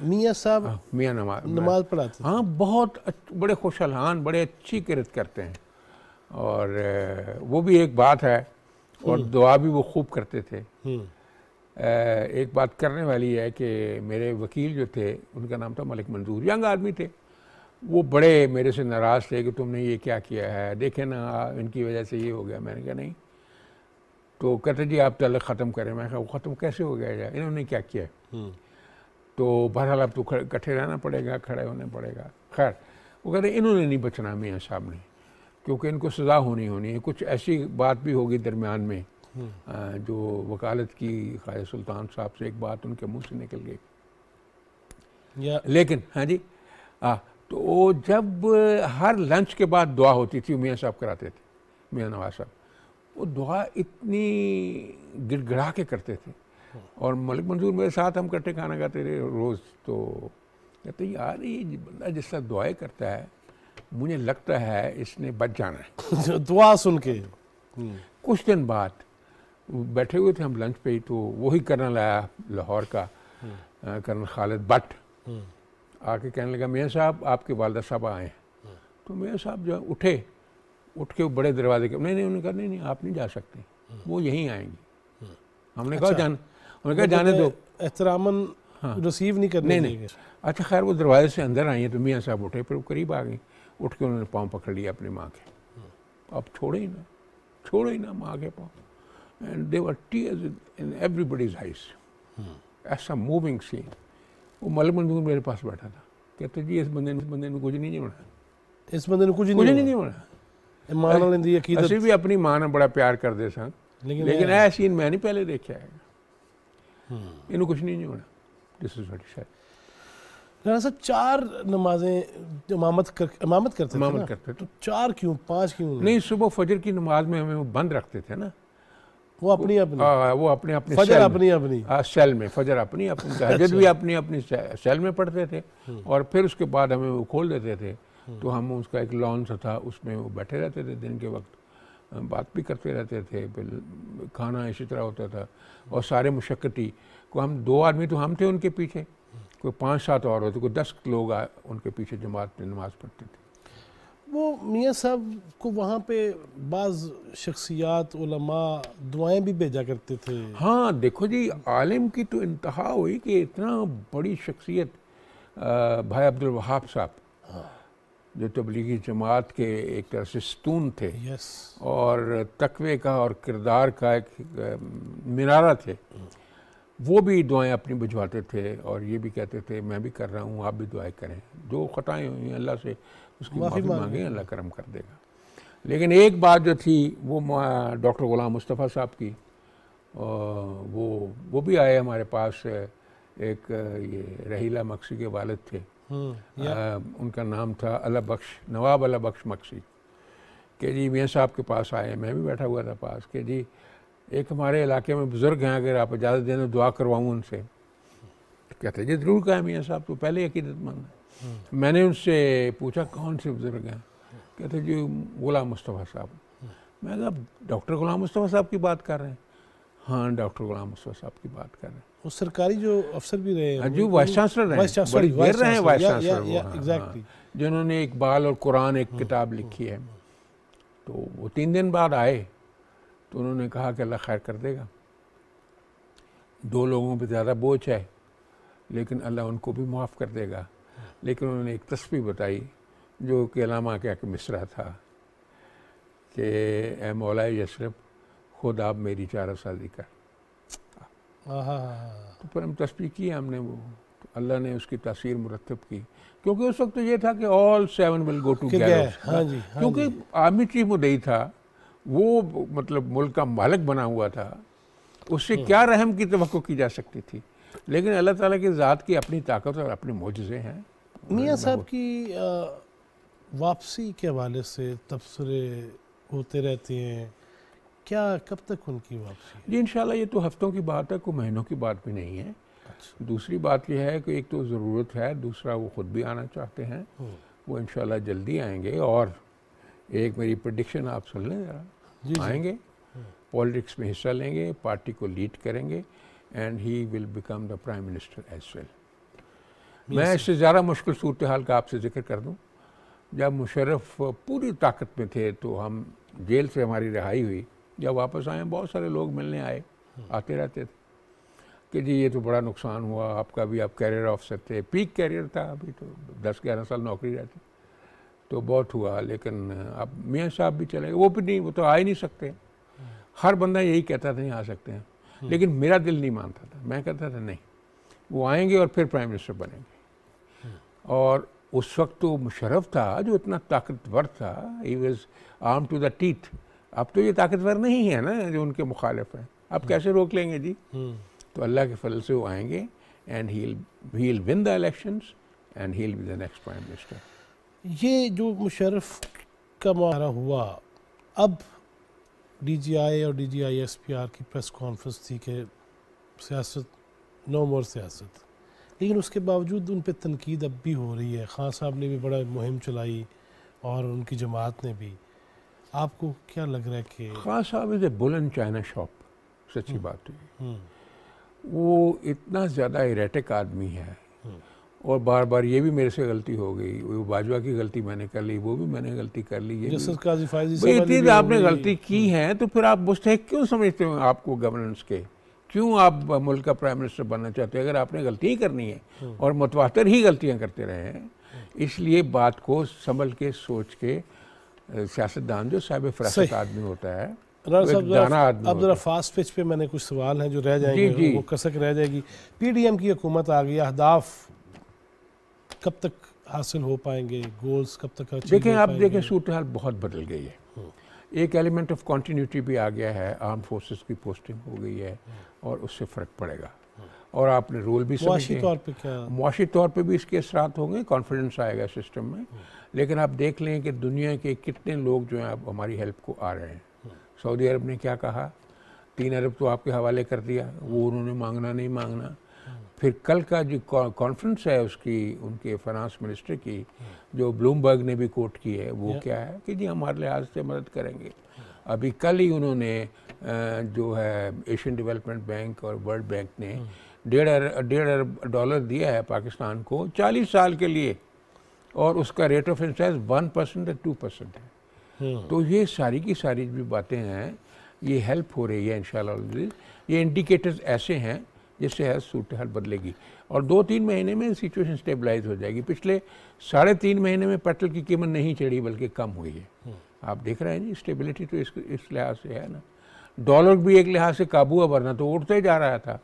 मियाँ साहब हाँ, मियाँ नमाज नमाज पढ़ाते हाँ बहुत बड़े खुशहालान बड़े अच्छी किरत करते हैं और वो भी एक बात है और हम्म। दुआ भी वो खूब करते थे हम्म। एक बात करने वाली है कि मेरे वकील जो थे उनका नाम था मलिक मंजूर यंग आदमी थे वो बड़े मेरे से नाराज़ थे कि तुमने ये क्या किया है देखे ना इनकी वजह से ये हो गया मैंने कहा नहीं तो कहते जी आप तलक ख़त्म करें मैं कहा वो ख़त्म कैसे हो गया यार इन्होंने क्या किया हम्म। तो बहरहाल अब तो इकट्ठे रहना पड़ेगा खड़े होने पड़ेगा खैर वो कह रहे इन्होंने नहीं बचना मियाँ साहब ने क्योंकि इनको सज़ा होनी होनी है कुछ ऐसी बात भी होगी दरमियान में हम्म। जो वकालत की ख्वाजा सुल्तान साहब से एक बात उनके मुंह से निकल गई लेकिन हाँ जी आ, तो जब हर लंच के बाद दुआ होती थी मियाँ साहब कराते थे मियाँ नवाज साहब वो दुआ इतनी गिड़गड़ा के करते थे और मलिक मंजूर मेरे साथ हम इकट्ठे खाना खाते रहे रोज़ तो कहते यार ये बंदा जिस तरह दुआएं करता है मुझे लगता है इसने बच जाना है *laughs* दुआ सुन के हम्म। कुछ दिन बाद बैठे हुए थे हम लंच पे ही तो वही कर्नल आया लाहौर का hmm. Colonel Khalid Bhatt hmm. आके कहने लगा मियाँ साहब आपके वालदा साहब आए हैं तो मियाँ साहब जो उठे उठ के बड़े दरवाजे के नहीं नहीं उन्होंने कहा नहीं नहीं आप नहीं जा सकते वो यहीं आएंगे हमने कहा अच्छा। जान हमने कहा जाने दो एहतरामन रिसीव हाँ। नहीं करने नहीं नहीं अच्छा खैर वो दरवाजे से अंदर आई हैं तो मियाँ साहब उठे फिर वो करीब आ गए उठ के उन्होंने पाँव पकड़ लिया अपनी माँ के अब छोड़े ही ना छोड़े ही ना माँ के पाँव and there were tears in everybody's eyes ऐसा मूविंग सीन वो मल मंदूर मेरे पास बैठा था कहते जी इस बंदे इस बंदे हम्म। कुछ नहीं होना इस बंदे कुछ कुछ नहीं होना मां ਨਾਲ ਇਹਦੀ ਅਕੀਦਤ ਅਸੀਂ ਵੀ ਆਪਣੀ ਮਾਂ ਨਾਲ ਬੜਾ ਪਿਆਰ ਕਰਦੇ ਸਾਂ ਲੇਕਿਨ ਇਹ ਸੀਨ ਮੈਂ ਨਹੀਂ ਪਹਿਲੇ ਦੇਖਿਆ ਹੈਗਾ ਹੂੰ ਇਹਨੂੰ ਕੁਝ ਨਹੀਂ ਹੋਣਾ ਦਿਸ ਇਜ਼ साहब चार नमाजें इमामत कर इमामत करते इमामत करते तो चार क्यों पांच क्यों नहीं सुबह फजर की नमाज में हमें वो बंद रखते थे ना वो अपनी अपनी आ, हाँ, हाँ, वो अपने अपने फजर अपनी अपनी आ, हाँ, सेल में फजर अपनी अपनी *laughs* हजर अच्छा। भी अपनी अपनी सेल में पढ़ते थे हम्म। और फिर उसके बाद हमें वो खोल देते थे हम्म। तो हम उसका एक लॉन सा था उसमें वो बैठे रहते थे दिन के वक्त बात भी करते रहते थे फिर खाना इसी तरह होता था हम्म। और सारे मुशक्क़ती को हम दो आदमी तो हम थे उनके पीछे कोई पाँच सात और होते कोई दस लोग उनके पीछे जमात में नमाज़ पढ़ते थे वो मियाँ साहब को वहाँ पे बाज़ शख्सियात दुआएं भी भेजा करते थे हाँ देखो जी आलिम की तो इंतहा हुई कि इतना बड़ी शख्सियत भाई अब्दुल वहाब साहब हाँ। जो तबलीगी जमात के एक तरह से स्तून थे यस और तकवे का और किरदार का एक मिनारा थे वो भी दुआएं अपनी भिजवाते थे और ये भी कहते थे मैं भी कर रहा हूँ आप भी दुआएं करें जो खताएँ हुई हैं अल्लाह से उसकी माफ़ी मांगे अल्लाह करम कर देगा लेकिन एक बात जो थी वो डॉक्टर गुलाम मुस्तफ़ा साहब की वो वो भी आए हमारे पास एक ये रहीला मक्सी के वालद थे आ, हम्म, उनका नाम था अला बख्श नवाब अला बख्श मक्सी के जी मियाँ साहब के पास आए मैं भी बैठा हुआ था पास के जी एक हमारे इलाके में बुज़ुर्ग हैं अगर आप इजाज़त देने दुआ करवाऊँ उनसे कहते जी ज़रूर कहा मियाँ साहब तो पहले अकीदतमंद है मैंने उनसे पूछा कौन से बुजुर्ग हैं कहते जी गुलाम मुस्तफ़ा साहब मैं कहा डॉक्टर गुलाम मुस्तफ़ा साहब की बात कर रहे हैं हाँ डॉक्टर गुलाम मुस्तफ़ा साहब की बात कर रहे हैं वो सरकारी जो अफसर भी रहे हाँ जो वाइस चांसलर रहे हैं वाइस चांसलर जिन्होंने इकबाल और कुरान एक हम्म, किताब हम्म, लिखी है हम्म। तो वो तीन दिन बाद आए तो उन्होंने कहा कि अल्लाह खैर कर देगा दो लोगों पे ज़्यादा बोझ है लेकिन अल्लाह उनको भी माफ़ कर देगा लेकिन उन्होंने एक तस्वीर बताई जो अलामा का एक मिसरा था कि ए मौलाए यशरफ खुद आप मेरी चारा शादी कर तो पर हम तस्वीर की हमने वो तो अल्लाह ने उसकी तस्वीर मुरतब की क्योंकि उस वक्त तो ये था कि all seven will go to हाँ क्योंकि आर्मी चीफ उदई था वो मतलब मुल्क का मालिक बना हुआ था उससे हम्म। क्या रहम की तो की जा सकती थी लेकिन अल्लाह ताला की ज़ात की अपनी ताकत और अपने मोजे हैं मियाँ साहब की वापसी के हवाले से तबसरे होते रहते हैं क्या कब तक उनकी वापसी जी इन ये तो हफ्तों की बात है कोई महीनों की बात भी नहीं है अच्छा। दूसरी बात यह है कि एक तो ज़रूरत है दूसरा वो ख़ुद भी आना चाहते हैं हम्म। वो इन जल्दी आएंगे और एक मेरी प्रडिक्शन आप सुन लें ज़रा आएंगे पॉलिटिक्स हम्म। में हिस्सा लेंगे पार्टी को लीड करेंगे and he will become the prime minister as well मैं इससे ज़्यादा मुश्किल सूरत हाल का आपसे जिक्र कर दूँ जब मुशरफ पूरी ताकत में थे तो हम जेल से हमारी रिहाई हुई जब वापस आए बहुत सारे लोग मिलने आए हम्म। आते रहते थे कि जी ये तो बड़ा नुकसान हुआ आपका भी आप कैरियर ऑफिसर थे पीक कैरियर था अभी तो दस ग्यारह साल नौकरी रहती तो बहुत हुआ लेकिन अब मियाँ साहब भी चले वो भी नहीं वो तो आ ही नहीं सकते हम्म। हर बंदा यही कहता था नहीं आ सकते हैं हम्म। लेकिन मेरा दिल नहीं मानता था मैं कहता था नहीं वो आएंगे और फिर प्राइम मिनिस्टर बनेंगे हम्म। और उस वक्त तो मुशरफ था जो इतना ताकतवर था he was armed to the teeth अब तो ये ताकतवर नहीं है ना जो उनके मुखालिफ हैं अब हम्म। कैसे रोक लेंगे जी तो अल्लाह के फल से वो आएंगे and he win the election and he be the next prime minister ये जो मुशरफ का मारा हुआ अब आई और आर की प्रेस कॉन्फ्रेंस थी कि सियासत नो मोर सियासत लेकिन उसके बावजूद उन पर तनकीद अब भी हो रही है ख़ान साहब ने भी बड़ा मुहिम चलाई और उनकी जमात ने भी आपको क्या लग रहा है कि ख़ान साहब इज़ ए बुलंद चाइना शॉप सच्ची हम्म, बात है हम्म। वो इतना ज़्यादा इरेटिक आदमी है हम्म। और बार बार ये भी मेरे से गलती हो गई वो बाजवा की गलती मैंने कर ली वो भी मैंने गलती कर ली ये इतनी आपने गलती की हम्म। है तो फिर आप मुस्तक क्यों समझते हो आपको गवर्नेंस के क्यों आप मुल्क का प्राइम मिनिस्टर बनना चाहते हैं अगर आपने गलती ही करनी है हम्म। और मुतवातर ही गलतियाँ करते रहे हैं इसलिए बात को संभल के सोच के सियासतदान जो साहब फरासत आदमी होता है अब जरा फास्ट पिच पे मैंने कुछ सवाल हैं जो रह जाएंगे वो कसक रह जाएगी पीडीएम की हुकूमत आ गई अहदाफ कब तक हासिल हो पाएंगे गोल्स कब तक देखें आप देखें सूरत हाल बहुत बदल गई है एक एलिमेंट ऑफ कॉन्टीन्यूटी भी आ गया है आर्म फोर्सेस की पोस्टिंग हो गई है और उससे फ़र्क पड़ेगा और आपने रोल भी मुआशी तौर पे क्या मुआशी तौर पे भी इसके असरा होंगे कॉन्फिडेंस आएगा सिस्टम में लेकिन आप देख लें कि दुनिया के कितने लोग जो हैं आप हमारी हेल्प को आ रहे हैं सऊदी अरब ने क्या कहा तीन अरब तो आपके हवाले कर दिया वो उन्होंने मांगना नहीं मांगना फिर कल का जो कॉन्फ्रेंस है उसकी उनके फाइनेंस मिनिस्टर की जो ब्लूमबर्ग ने भी कोट की है वो क्या है कि जी हमारे लिहाज से मदद करेंगे अभी कल ही उन्होंने जो है एशियन डेवलपमेंट बैंक और वर्ल्ड बैंक ने hmm. डेढ़ अरब डेढ़ अरब डॉलर दिया है पाकिस्तान को चालीस साल के लिए और उसका rate of interest one percent या टू परसेंट है hmm. तो ये सारी की सारी जो बातें हैं ये हेल्प हो रही है इन ये इंडिकेटर्स ऐसे हैं जिससे है सूट हाल बदलेगी और दो तीन महीने में सिचुएशन स्टेबलाइज हो जाएगी पिछले साढ़े तीन महीने में पेट्रोल की कीमत नहीं चढ़ी बल्कि कम हुई है हम्म। आप देख रहे हैं जी स्टेबिलिटी तो इस इस लिहाज से है ना डॉलर भी एक लिहाज से काबू है वरना तो उड़ते जा रहा था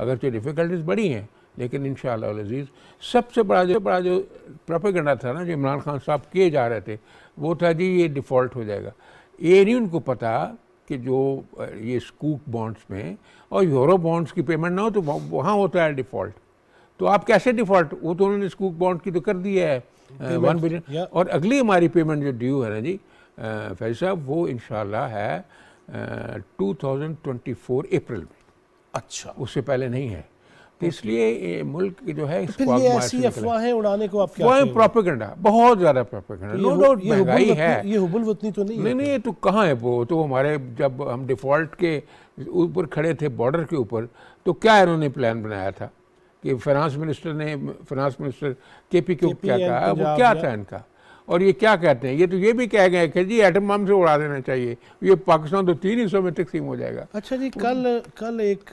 अगर तो डिफ़िकल्टीज बड़ी हैं लेकिन इन शजीज़ सबसे बड़ा जो बड़ा जो प्रोपेगेंडा था ना जो इमरान खान साहब किए जा रहे थे वो था जी ये डिफ़ॉल्ट हो जाएगा ये नहीं उनको पता कि जो ये स्कूप बॉन्ड्स में और यूरो बॉन्ड्स की पेमेंट ना हो तो वहाँ होता है डिफ़ॉल्ट तो आप कैसे डिफ़ॉल्ट वो तो उन्होंने स्कूक बॉन्ड की तो कर दी है वन बिलियन और अगली हमारी पेमेंट जो ड्यू है ना जी फैज साहब वो इन है two thousand twenty four April में अच्छा उससे पहले नहीं है तो इसलिए मुल्क जो है तो ऐसी अफवाहें उड़ाने को आप प्रोपेगेंडा बहुत ज़्यादा प्रोपेगेंडा नो डाउट महंगाई है ये हुबुल वतनी तो नहीं नहीं नहीं तो कहाँ है वो तो हमारे जब हम डिफ़ॉल्ट के ऊपर खड़े थे बॉर्डर के ऊपर तो क्या इन्होंने प्लान बनाया था कि फाइनेंस मिनिस्टर ने फाइनेंस मिनिस्टर के पी क्यू क्या कहा वो क्या था इनका और ये क्या कहते हैं ये तो ये भी कह गए कि जी एटम बम से उड़ा देना चाहिए ये पाकिस्तान तो तीन हिस्सों में तकसीम हो जाएगा अच्छा जी कल कल एक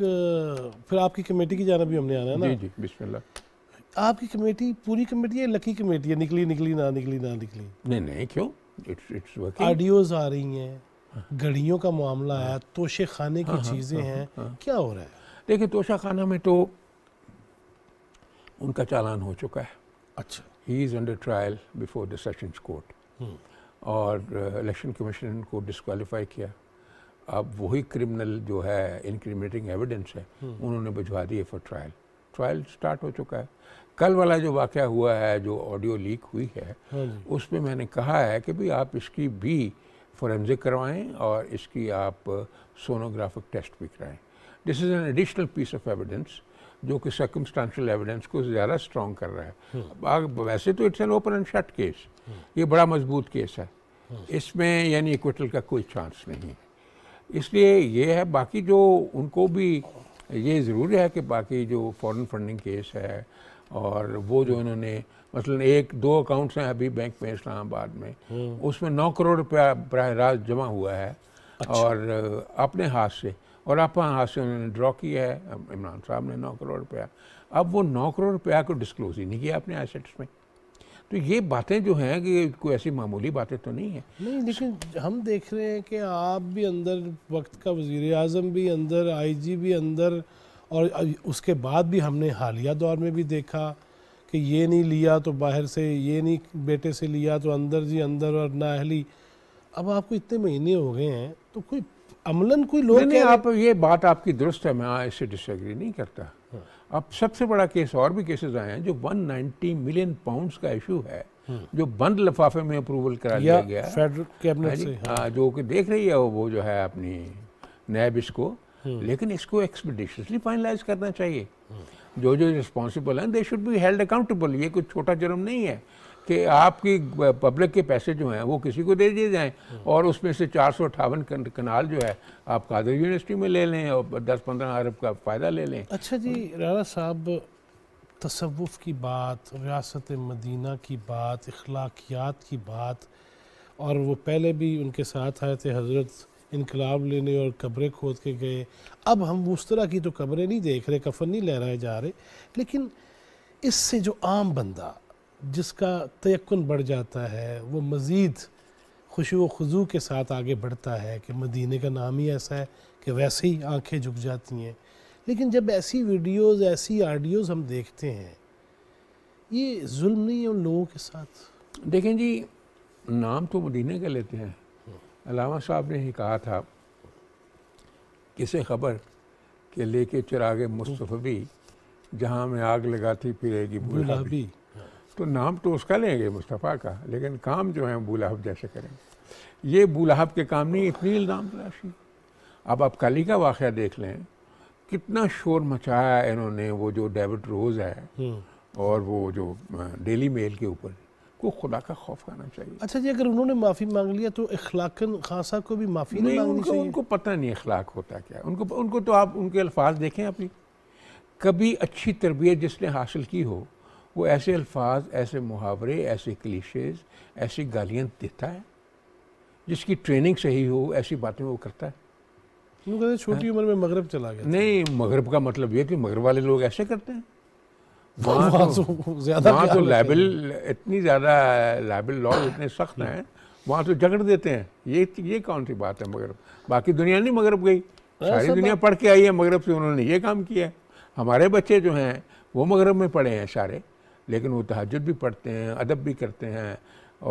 फिर आपकी कमेटी की जाना भी हमने आना है ना जी जी बिस्मिल्लाह आपकी कमेटी पूरी कमेटी है लकी कमेटी है निकली निकली ना निकली ना निकली नहीं नहीं क्यों इट्स इट्स ऑडियोज आ रही हैं हाँ। घड़ियों का मामला है हाँ। तोशे खाने की हाँ, चीज़ें हैं क्या हो रहा है देखिए तोशा खाना में तो उनका चालान हो चुका है अच्छा he is under trial before the sessions court और इलेक्शन uh, कमीशन को डिसकॉलीफाई किया अब वही क्रिमिनल जो है इनक्रीमेटिंग एविडेंस है hmm. उन्होंने भिजवा दिए फॉर ट्रायल ट्रायल स्टार्ट हो चुका है कल वाला जो वाक़ हुआ है जो ऑडियो लीक हुई है हाँ उसमें मैंने कहा है कि भाई आप इसकी भी फॉरेंसिक करवाएं और इसकी आप सोनोग्राफिक uh, टेस्ट भी कराएं this is an additional piece of evidence जो कि सर्कमस्टांशल एविडेंस को ज़्यादा स्ट्रॉन्ग कर रहा है हम्म। वैसे तो it's an open and shut case ये बड़ा मजबूत केस है हम्म। इसमें यानी इक्विटल का कोई चांस नहीं है इसलिए ये है बाकी जो उनको भी ये ज़रूरी है कि बाकी जो फॉरेन फंडिंग केस है और वो जो इन्होंने मतलब एक दो अकाउंट्स हैं अभी बैंक में इस्लामाबाद में हम्म। उसमें नौ करोड़ रुपया बरह रास्त जमा हुआ है अच्छा। और अपने हाथ से और आप हाशियों ने ड्रॉ किया है इमरान साहब ने नौ करोड़ रुपया अब वो नौ करोड़ रुपया को डिस्क्लोज ही नहीं किया अपने एसेट्स में तो ये बातें जो हैं कि कोई ऐसी मामूली बातें तो नहीं है नहीं लेकिन हम देख रहे हैं कि आप भी अंदर वक्त का वजीर अजम भी अंदर आईजी भी अंदर और उसके बाद भी हमने हालिया दौर में भी देखा कि ये नहीं लिया तो बाहर से ये नहीं बेटे से लिया तो अंदर जी अंदर और नाहली अब आपको इतने महीने हो गए हैं तो कोई अमलन कोई लोग नहीं, नहीं आप ये बात आपकी दुरुस्त है मैं इससे डिसएग्री नहीं करता अब सबसे बड़ा केस और भी केसेस आए हैं जो 190 मिलियन पाउंड्स का इशू है जो बंद लफाफे में अप्रूवल करा दिया गया फेडरल कैबिनेट से हाँ।, हाँ जो कि देख रही है वो जो है अपनी नैब इसको लेकिन इसको एक्सपीडिशसली फाइनलाइज करना चाहिए जो जो रिस्पॉन्सिबल हैं they should be held accountable ये कुछ छोटा जुर्म नहीं है कि आपकी पब्लिक के पैसे जो हैं वो किसी को दे दिए जाएँ हम्म। और उसमें से चार सौ अठावन कनाल जो है आप कादर यूनिवर्सिटी में ले लें और दस पंद्रह अरब का फ़ायदा ले लें अच्छा जी राणा साहब तसवुफ़ की बात रियासत मदीना की बात अखलाकियात की बात और वो पहले भी उनके साथ आए थे हज़रत इनकलाब लेने और कब्रें खोद के गए अब हम उस तरह की तो कब्रें नहीं देख रहे कफन नहीं लहराए जा रहे लेकिन इससे जो आम बंदा जिसका तयक्न बढ़ जाता है वो मज़ीद खुश वज़ू के साथ आगे बढ़ता है कि मदीने का नाम ही ऐसा है कि वैसे ही आंखें झुक जाती हैं लेकिन जब ऐसी वीडियोस ऐसी आडियोस हम देखते हैं ये जुल्म नहीं है उन लोगों के साथ देखें जी नाम तो मदीने का लेते हैं अलामा साहब ने ही कहा था किसे खबर के लेके चिराग मुस्तफ़ी जहाँ में आग लगाती फिरेगी बुलाबी तो नाम तो उसका लेंगे मुस्तफ़ा का लेकिन काम जो है बूलाहब जैसे करेंगे ये बूलाहब के काम नहीं इतनी इल्ज़ाम तलाशी अब आप कली का वाक़ देख लें कितना शोर मचाया इन्होंने वो जो डेविड रोज़ है हम्म। और वो जो डेली मेल के ऊपर को खुदा का खौफ करना चाहिए अच्छा जी अगर उन्होंने माफ़ी मांग लिया तो अखलाकन खासा को भी माफ़ी नहीं, नहीं मांगनी उनको, चाहिए उनको पता नहीं अखलाक होता क्या उनको उनको तो आप उनके अल्फाज देखें अपनी कभी अच्छी तरबियत जिसने हासिल की हो वो ऐसे अल्फाज ऐसे मुहावरे ऐसे क्लीशेज ऐसी गालियाँ देता है जिसकी ट्रेनिंग सही हो ऐसी बातें वो करता है छोटी हाँ। उम्र में मगरब चला गया नहीं मगरब का मतलब ये कि मगरब वाले लोग ऐसे करते हैं वहाँ तो, तो ज्यादा वहाँ तो लाइबल इतनी ज़्यादा लाइबल लॉज इतने सख्त हैं वहाँ तो झगड़ देते हैं ये ये कौन सी बात है मगरब बाकी दुनिया नहीं मगरब गई हाँ, सारी दुनिया पढ़ के आई है मगरब से उन्होंने ये काम किया है हमारे बच्चे जो हैं वो मगरब में पढ़े हैं सारे लेकिन वो तहजद भी पढ़ते हैं अदब भी करते हैं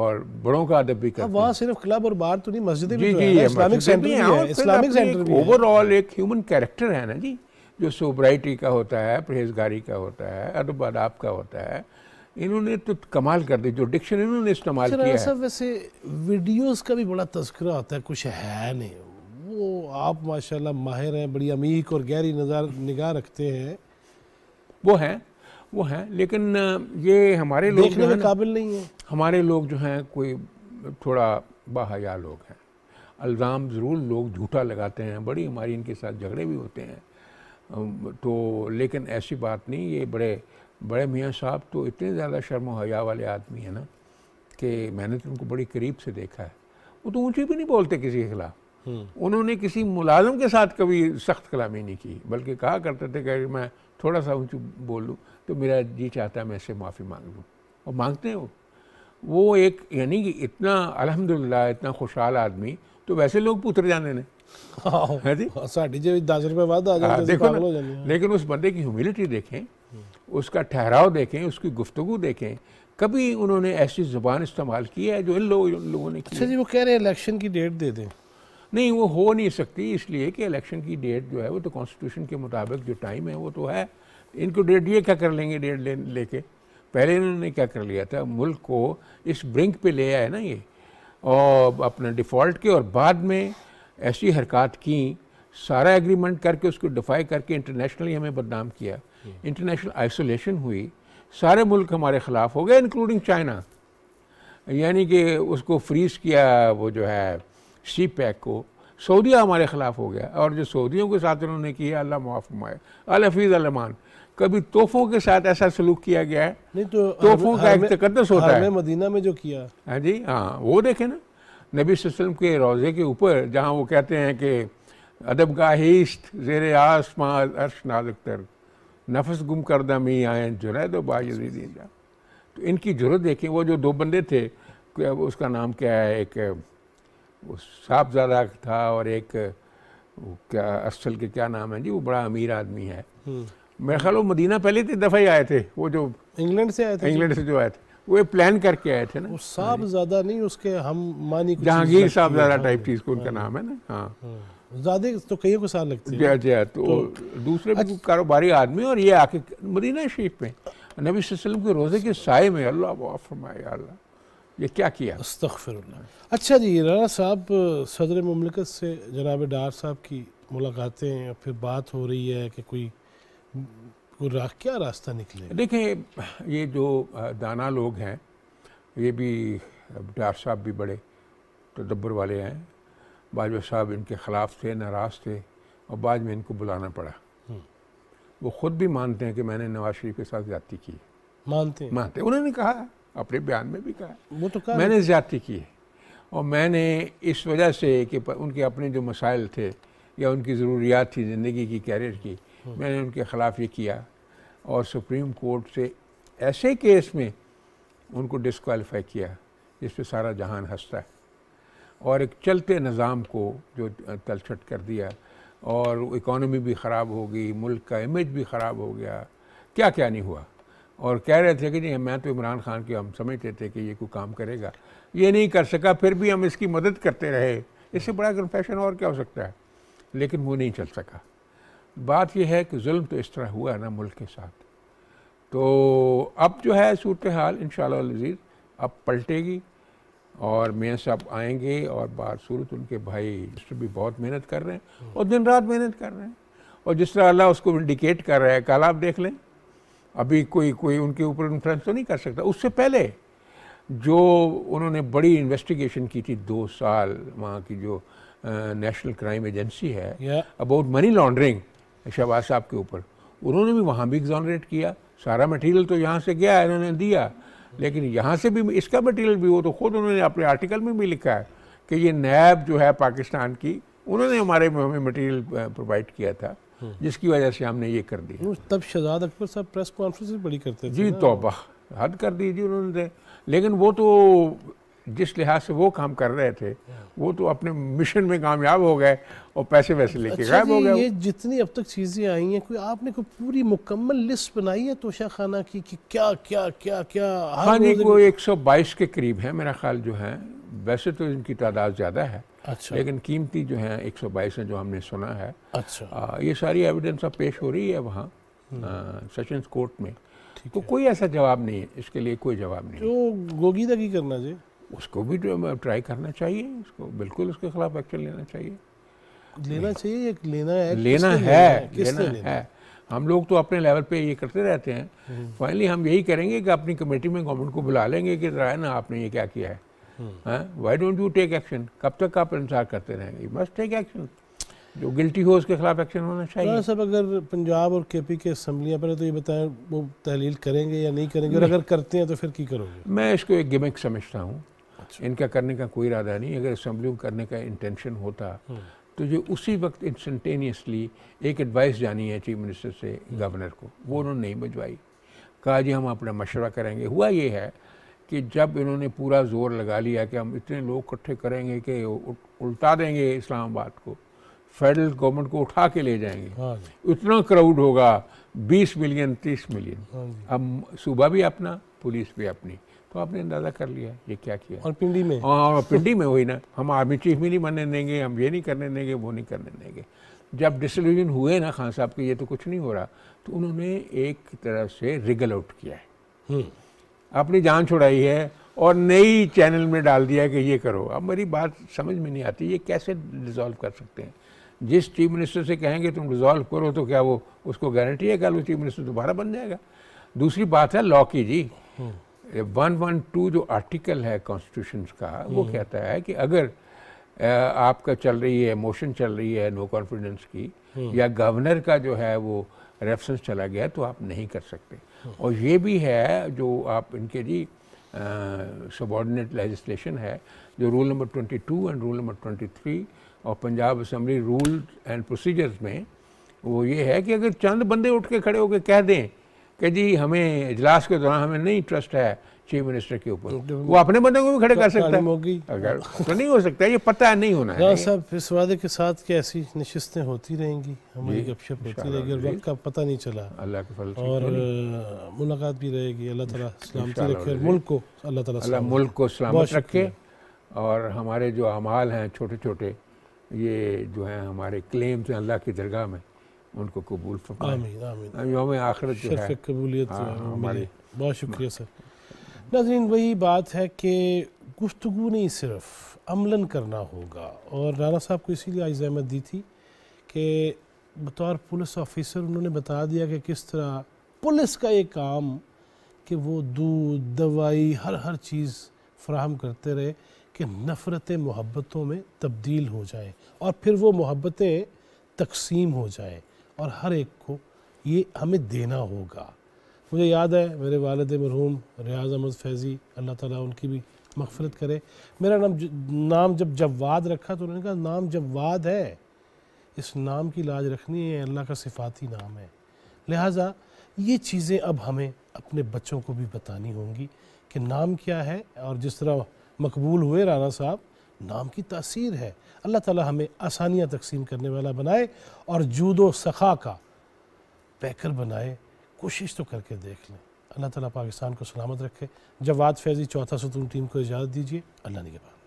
और बड़ों का अदब भी हाँ, करते हैं वहाँ सिर्फ क्लब और बार तो नहीं मस्जिद भी जी तो इस्लामिक सेंटर भी है इस्लामिक सेंटर ओवरऑल एक ह्यूमन कैरेक्टर है ना जी जो सोब्राइटी का होता है परहेजगारी का होता है अदब अदाब का होता है इन्होंने तो कमाल कर दी जो डिक्शन इन्होंने इस्तेमाल अच्छा, किया है वैसे वीडियोस का भी बड़ा तस्करा होता है कुछ है नहीं वो आप माशाल्लाह माहिर हैं बड़ी अमीक और गहरी नज़र निगाह रखते हैं वो हैं वो हैं लेकिन ये हमारे लोग देखने काबिल नहीं है हमारे लोग जो हैं कोई थोड़ा बाहया लोग हैं अल्ज़ाम ज़रूर लोग झूठा लगाते हैं बड़ी हमारी इनके साथ झगड़े भी होते हैं तो लेकिन ऐसी बात नहीं ये बड़े बड़े मियाँ साहब तो इतने ज़्यादा शर्म हया वाले आदमी हैं ना कि मैंने तो उनको बड़े करीब से देखा है वो तो ऊँची भी नहीं बोलते किसी के खिलाफ हम्म। उन्होंने किसी मुलाजम के साथ कभी सख्त कलामी नहीं की बल्कि कहा करते थे कि मैं थोड़ा सा ऊँची बोल लूँ तो मेरा जी चाहता है मैं इसे माफ़ी मांग लूँ और मांगते हैं वो वो एक यानी कि इतना अलहमदुल्ला इतना खुशहाल आदमी तो वैसे लोग पुत्र जाने हाँ, हाँ, तो लेकिन उस बंदे की ह्यूमिलिटी देखें उसका ठहराव देखें उसकी गुफ्तगु देखें कभी उन्होंने ऐसी ज़ुबान इस्तेमाल की है जो इन लोगों लोगों ने की अच्छा जी वो कह रहे हैं इलेक्शन की डेट दे दें नहीं वो हो नहीं सकती इसलिए कि इलेक्शन की डेट जो है वो तो कॉन्स्टिट्यूशन के मुताबिक जो टाइम है वो तो है इनको डेढ़ ये क्या कर लेंगे डेढ़ ले लेके पहले इन्होंने क्या कर लिया था मुल्क को इस ब्रिंक पे ले आया ना ये और अपना डिफ़ॉल्ट के और बाद में ऐसी हरकत की सारा एग्रीमेंट करके उसको डिफाई करके इंटरनेशनली हमें बदनाम किया इंटरनेशनल आइसोलेशन हुई सारे मुल्क हमारे ख़िलाफ़ हो गए इंक्लूडिंग चाइना यानी कि उसको फ्रीज़ किया वो जो है सी पैक को सऊदिया हमारे ख़िलाफ़ हो गया और जो सऊदियों के साथ उन्होंने किया अल्लाह मुआफ़ अल अलफीज़ अलमान कभी तोहफों के साथ ऐसा सलूक किया गया है नहीं तो तोहफों का एक तकदस होता है मदीना में जो किया हाँ जी हाँ वो देखे ना नबी वसल्लम के रोज़े के ऊपर जहाँ वो कहते हैं कि अदब गाहिश्त जेर आसमां अर्श नाजकतर नफस गुम करदा मी आए जुरैद बाजीदीन तो इनकी जरूरत देखें वो जो दो बंदे थे उसका नाम क्या है एक साहबजादा था और एक क्या असल के क्या नाम है जी वो बड़ा अमीर आदमी है हम्म। मेरे ख्याल वो मदीना पहले तीन दफ़ा ही आए थे वो जो इंग्लैंड से आए थे इंग्लैंड से जो आए थे वो एक प्लान करके आए थे ना साहब ज़्यादा नहीं उसके हम मानी जहांगीर साहब ज़्यादा टाइप चीज़ को उनका हाँ। नाम है ना हाँ, हाँ। ज़्यादा तो कई को साल लगते हैं जी जी हाँ, तो, तो दूसरे भी अच्छा। कारोबारी आदमी और ये आके मदीना शरीफ में नबी वसल्लम के रोज़े के साय में अल्लाह वाफरमाए अल्लाह ये क्या किया अस्तफ़िर अच्छा जी राना साहब सदर ममलिकत से जनाब डार साहब की मुलाकातें फिर बात हो रही है कि कोई क्या रास्ता निकले देखें ये जो दाना लोग हैं ये भी डार साहब भी बड़े तदब्बर वाले हैं बाजवा साहब इनके ख़िलाफ़ थे नाराज़ थे और बाद में इनको बुलाना पड़ा हम्म। वो ख़ुद भी मानते हैं कि मैंने नवाज शरीफ के साथ ज़्यादा की मानते हैं मानते उन्होंने कहा अपने बयान में भी कहा वो तो कहा मैंने ज्यादा की है और मैंने इस वजह से कि उनके अपने जो मसाइल थे या उनकी ज़रूरियात थी ज़िंदगी की कैरियर की मैंने उनके ख़िलाफ़ ये किया और सुप्रीम कोर्ट से ऐसे केस में उनको डिसक्वालीफाई किया जिस पर सारा जहान हंसता है और एक चलते निज़ाम को जो तलछट कर दिया और इकॉनमी भी ख़राब हो गई मुल्क का इमेज भी ख़राब हो गया क्या क्या नहीं हुआ और कह रहे थे कि नहीं मैं तो इमरान खान के हम समझते थे कि ये कोई काम करेगा ये नहीं कर सका फिर भी हम इसकी मदद करते रहे इससे बड़ा कन्फेशन और क्या हो सकता है लेकिन वो नहीं चल सका बात यह है कि जुल्म तो इस तरह हुआ है ना मुल्क के साथ तो अब जो है सूरत हाल इन शजीज़ अब पलटेगी और मियाँ साहब आएंगे और बार सूरत उनके भाई पर भी बहुत मेहनत कर रहे हैं और दिन रात मेहनत कर रहे हैं और जिस तरह अल्लाह उसको इंडिकेट कर रहा है कल आप देख लें अभी कोई कोई उनके ऊपर इन्फ्लुएंस तो नहीं कर सकता उससे पहले जो उन्होंने बड़ी इन्वेस्टिगेशन की थी दो साल वहाँ की जो नेशनल क्राइम एजेंसी है अबाउट मनी लॉन्ड्रिंग शहबाज साहब के ऊपर उन्होंने भी वहाँ भी एग्जॉनरेट किया सारा मटेरियल तो यहाँ से गया इन्होंने दिया लेकिन यहाँ से भी इसका मटेरियल भी वो तो खुद उन्होंने अपने आर्टिकल में भी लिखा है कि ये नैब जो है पाकिस्तान की उन्होंने हमारे हमें मटेरियल प्रोवाइड किया था हम्म। जिसकी वजह से हमने ये कर दिया तब शहजाद अकबर साहब प्रेस कॉन्फ्रेंस बड़ी करते थे जी तोबा हद कर दी जी उन्होंने लेकिन वो तो जिस लिहाज से वो काम कर रहे थे वो तो अपने मिशन में कामयाब हो गए और पैसे वैसे लेके अच्छा गायब हो गए ये जितनी अब तक चीज़ें आई हैं कोई आपने कोई पूरी मुकम्मल लिस्ट बनाई है तोशा खाना की कि क्या क्या क्या क्या हाँ जी वो एक सौ बाईस के करीब है मेरा ख्याल जो है वैसे तो इनकी तादाद ज़्यादा है अच्छा लेकिन कीमती जो है एक सौ बाईस जो हमने सुना है अच्छा आ, ये सारी एविडेंस अब पेश हो रही है वहाँ सेशंस हम्म। कोर्ट में तो कोई ऐसा जवाब नहीं है इसके लिए कोई जवाब नहीं तो गोगीदा की करना चाहिए उसको भी जो ट्राई करना चाहिए उसको बिल्कुल उसके खिलाफ एक्शन लेना चाहिए लेना चाहिए या लेना है लेना है लेना है, हम लोग तो अपने लेवल पे ये करते रहते हैं फाइनली हम्म। हम यही करेंगे कि अपनी कमेटी में गवर्नमेंट को बुला लेंगे कि राय ना आपने ये क्या किया है why don't you take action कब तक आप इंतजार करते रहेंगे यू मस्ट टेक एक्शन जो गिल्टी हो उसके खिलाफ एक्शन होना चाहिए सब अगर पंजाब और केपी के असम्बलियाँ पर तो ये बताएं वो तहलील करेंगे या नहीं करेंगे नहीं। और अगर करते हैं तो फिर की करोगे मैं इसको एक गिमिक समझता हूँ अच्छा। इनका करने का कोई इरादा नहीं अगर असम्बलियों करने का इंटेंशन होता हम्म। तो ये उसी वक्त इंस्टेंटेनियसली एक एडवाइस जानी है चीफ मिनिस्टर से गवर्नर को वो हम्म। उन्होंने नहीं भिजवाई कहा जी हम अपना मशवरा करेंगे हुआ ये है कि जब इन्होंने पूरा जोर लगा लिया कि हम इतने लोग इकट्ठे करेंगे कि उल्टा देंगे इस्लामाबाद को फेडरल गवर्नमेंट को उठा के ले जाएंगे उतना हाँ क्राउड होगा 20 मिलियन 30 मिलियन अब सूबा भी अपना पुलिस भी अपनी तो आपने अंदाज़ा कर लिया ये क्या किया और पिंडी में और पिंडी में हुई ना हम आर्मी चीफ भी नहीं बनने देंगे हम ये नहीं करने देंगे वो नहीं करने देंगे जब डिसल्यूजन हुए ना खान साहब के ये तो कुछ नहीं हो रहा तो उन्होंने एक तरह से रिगल आउट किया है अपनी हम्म। जान छुड़ाई है और नई चैनल में डाल दिया कि ये करो अब मेरी बात समझ में नहीं आती ये कैसे डिज़ोल्व कर सकते हैं जिस चीफ मिनिस्टर से कहेंगे तुम डिज़ोल्व करो तो क्या वो उसको गारंटी है कल वो चीफ मिनिस्टर दोबारा बन जाएगा दूसरी बात है लॉ की जी हम्म। वन वन टू जो आर्टिकल है कॉन्स्टिट्यूशन का वो हम्म। कहता है कि अगर आपका चल रही है मोशन चल रही है नो कॉन्फिडेंस की हम्म। या गवर्नर का जो है वो रेफरेंस चला गया तो आप नहीं कर सकते हम्म। और ये भी है जो आप इनके जी सबॉर्डिनेट लेजिस्लेशन है जो rule number 22 and rule number 23 और Punjab assembly rule and procedures में वो ये है कि अगर चंद बंदे उठ के खड़े होकर कह दें जी हमें इजलास के दौरान हमें नहीं ट्रस्ट है चीफ मिनिस्टर के ऊपर तो वो अपने बंदों को भी खड़े कर तो सकता है अगर तो नहीं हो सकता ये पता नहीं होना है हाँ साहब इस वादे के साथ क्या ऐसी नशस्तें होती रहेंगी हमारी गपशप होती रहेगी और वक्त का पता नहीं चला अल्लाह के फल और मुलाकात भी रहेगी अल्लाह ताला सलामती रखे मुल्क को अल्लाह ताला अल्लाह मुल्क को सलामत रखे और हमारे जो अमाल हैं छोटे छोटे ये जो हैं हमारे क्लेम्स हैं अल्लाह की दरगाह में उनको कबूल फरमाए योम कबूलियत हाँ, बहुत शुक्रिया हाँ। सर नाजरीन वही बात है कि गुफ्तु नहीं सिर्फ अमलन करना होगा और राना साहब को इसीलिए आज जहमत दी थी कि बतौर पुलिस ऑफिसर उन्होंने बता दिया कि किस तरह पुलिस का ये काम कि वो दूध दवाई हर हर चीज़ फ्राहम करते रहे कि नफ़रतें मोहब्बतों में तब्दील हो जाए और फिर वो मोहब्बतें तकसीम हो जाए और हर एक को ये हमें देना होगा मुझे याद है मेरे वालद मरहूम रियाज अहमद फैज़ी अल्लाह ताला उनकी भी मफफरत करे मेरा नाम नाम जब जवाद रखा तो उन्होंने कहा नाम जवाद है इस नाम की लाज रखनी है अल्लाह का सिफाती नाम है लिहाजा ये चीज़ें अब हमें अपने बच्चों को भी बतानी होंगी कि नाम क्या है और जिस तरह मकबूल हुए राना साहब नाम की तासीर है अल्लाह ताला हमें आसानियाँ तकसीम करने वाला बनाए और जूदो सखा का पैकर बनाए कोशिश तो करके देख लें अल्लाह ताला पाकिस्तान को सलामत रखे जवाद फैज़ी चौथा सतून टीम को इजाज़त दीजिए अल्लाह ने के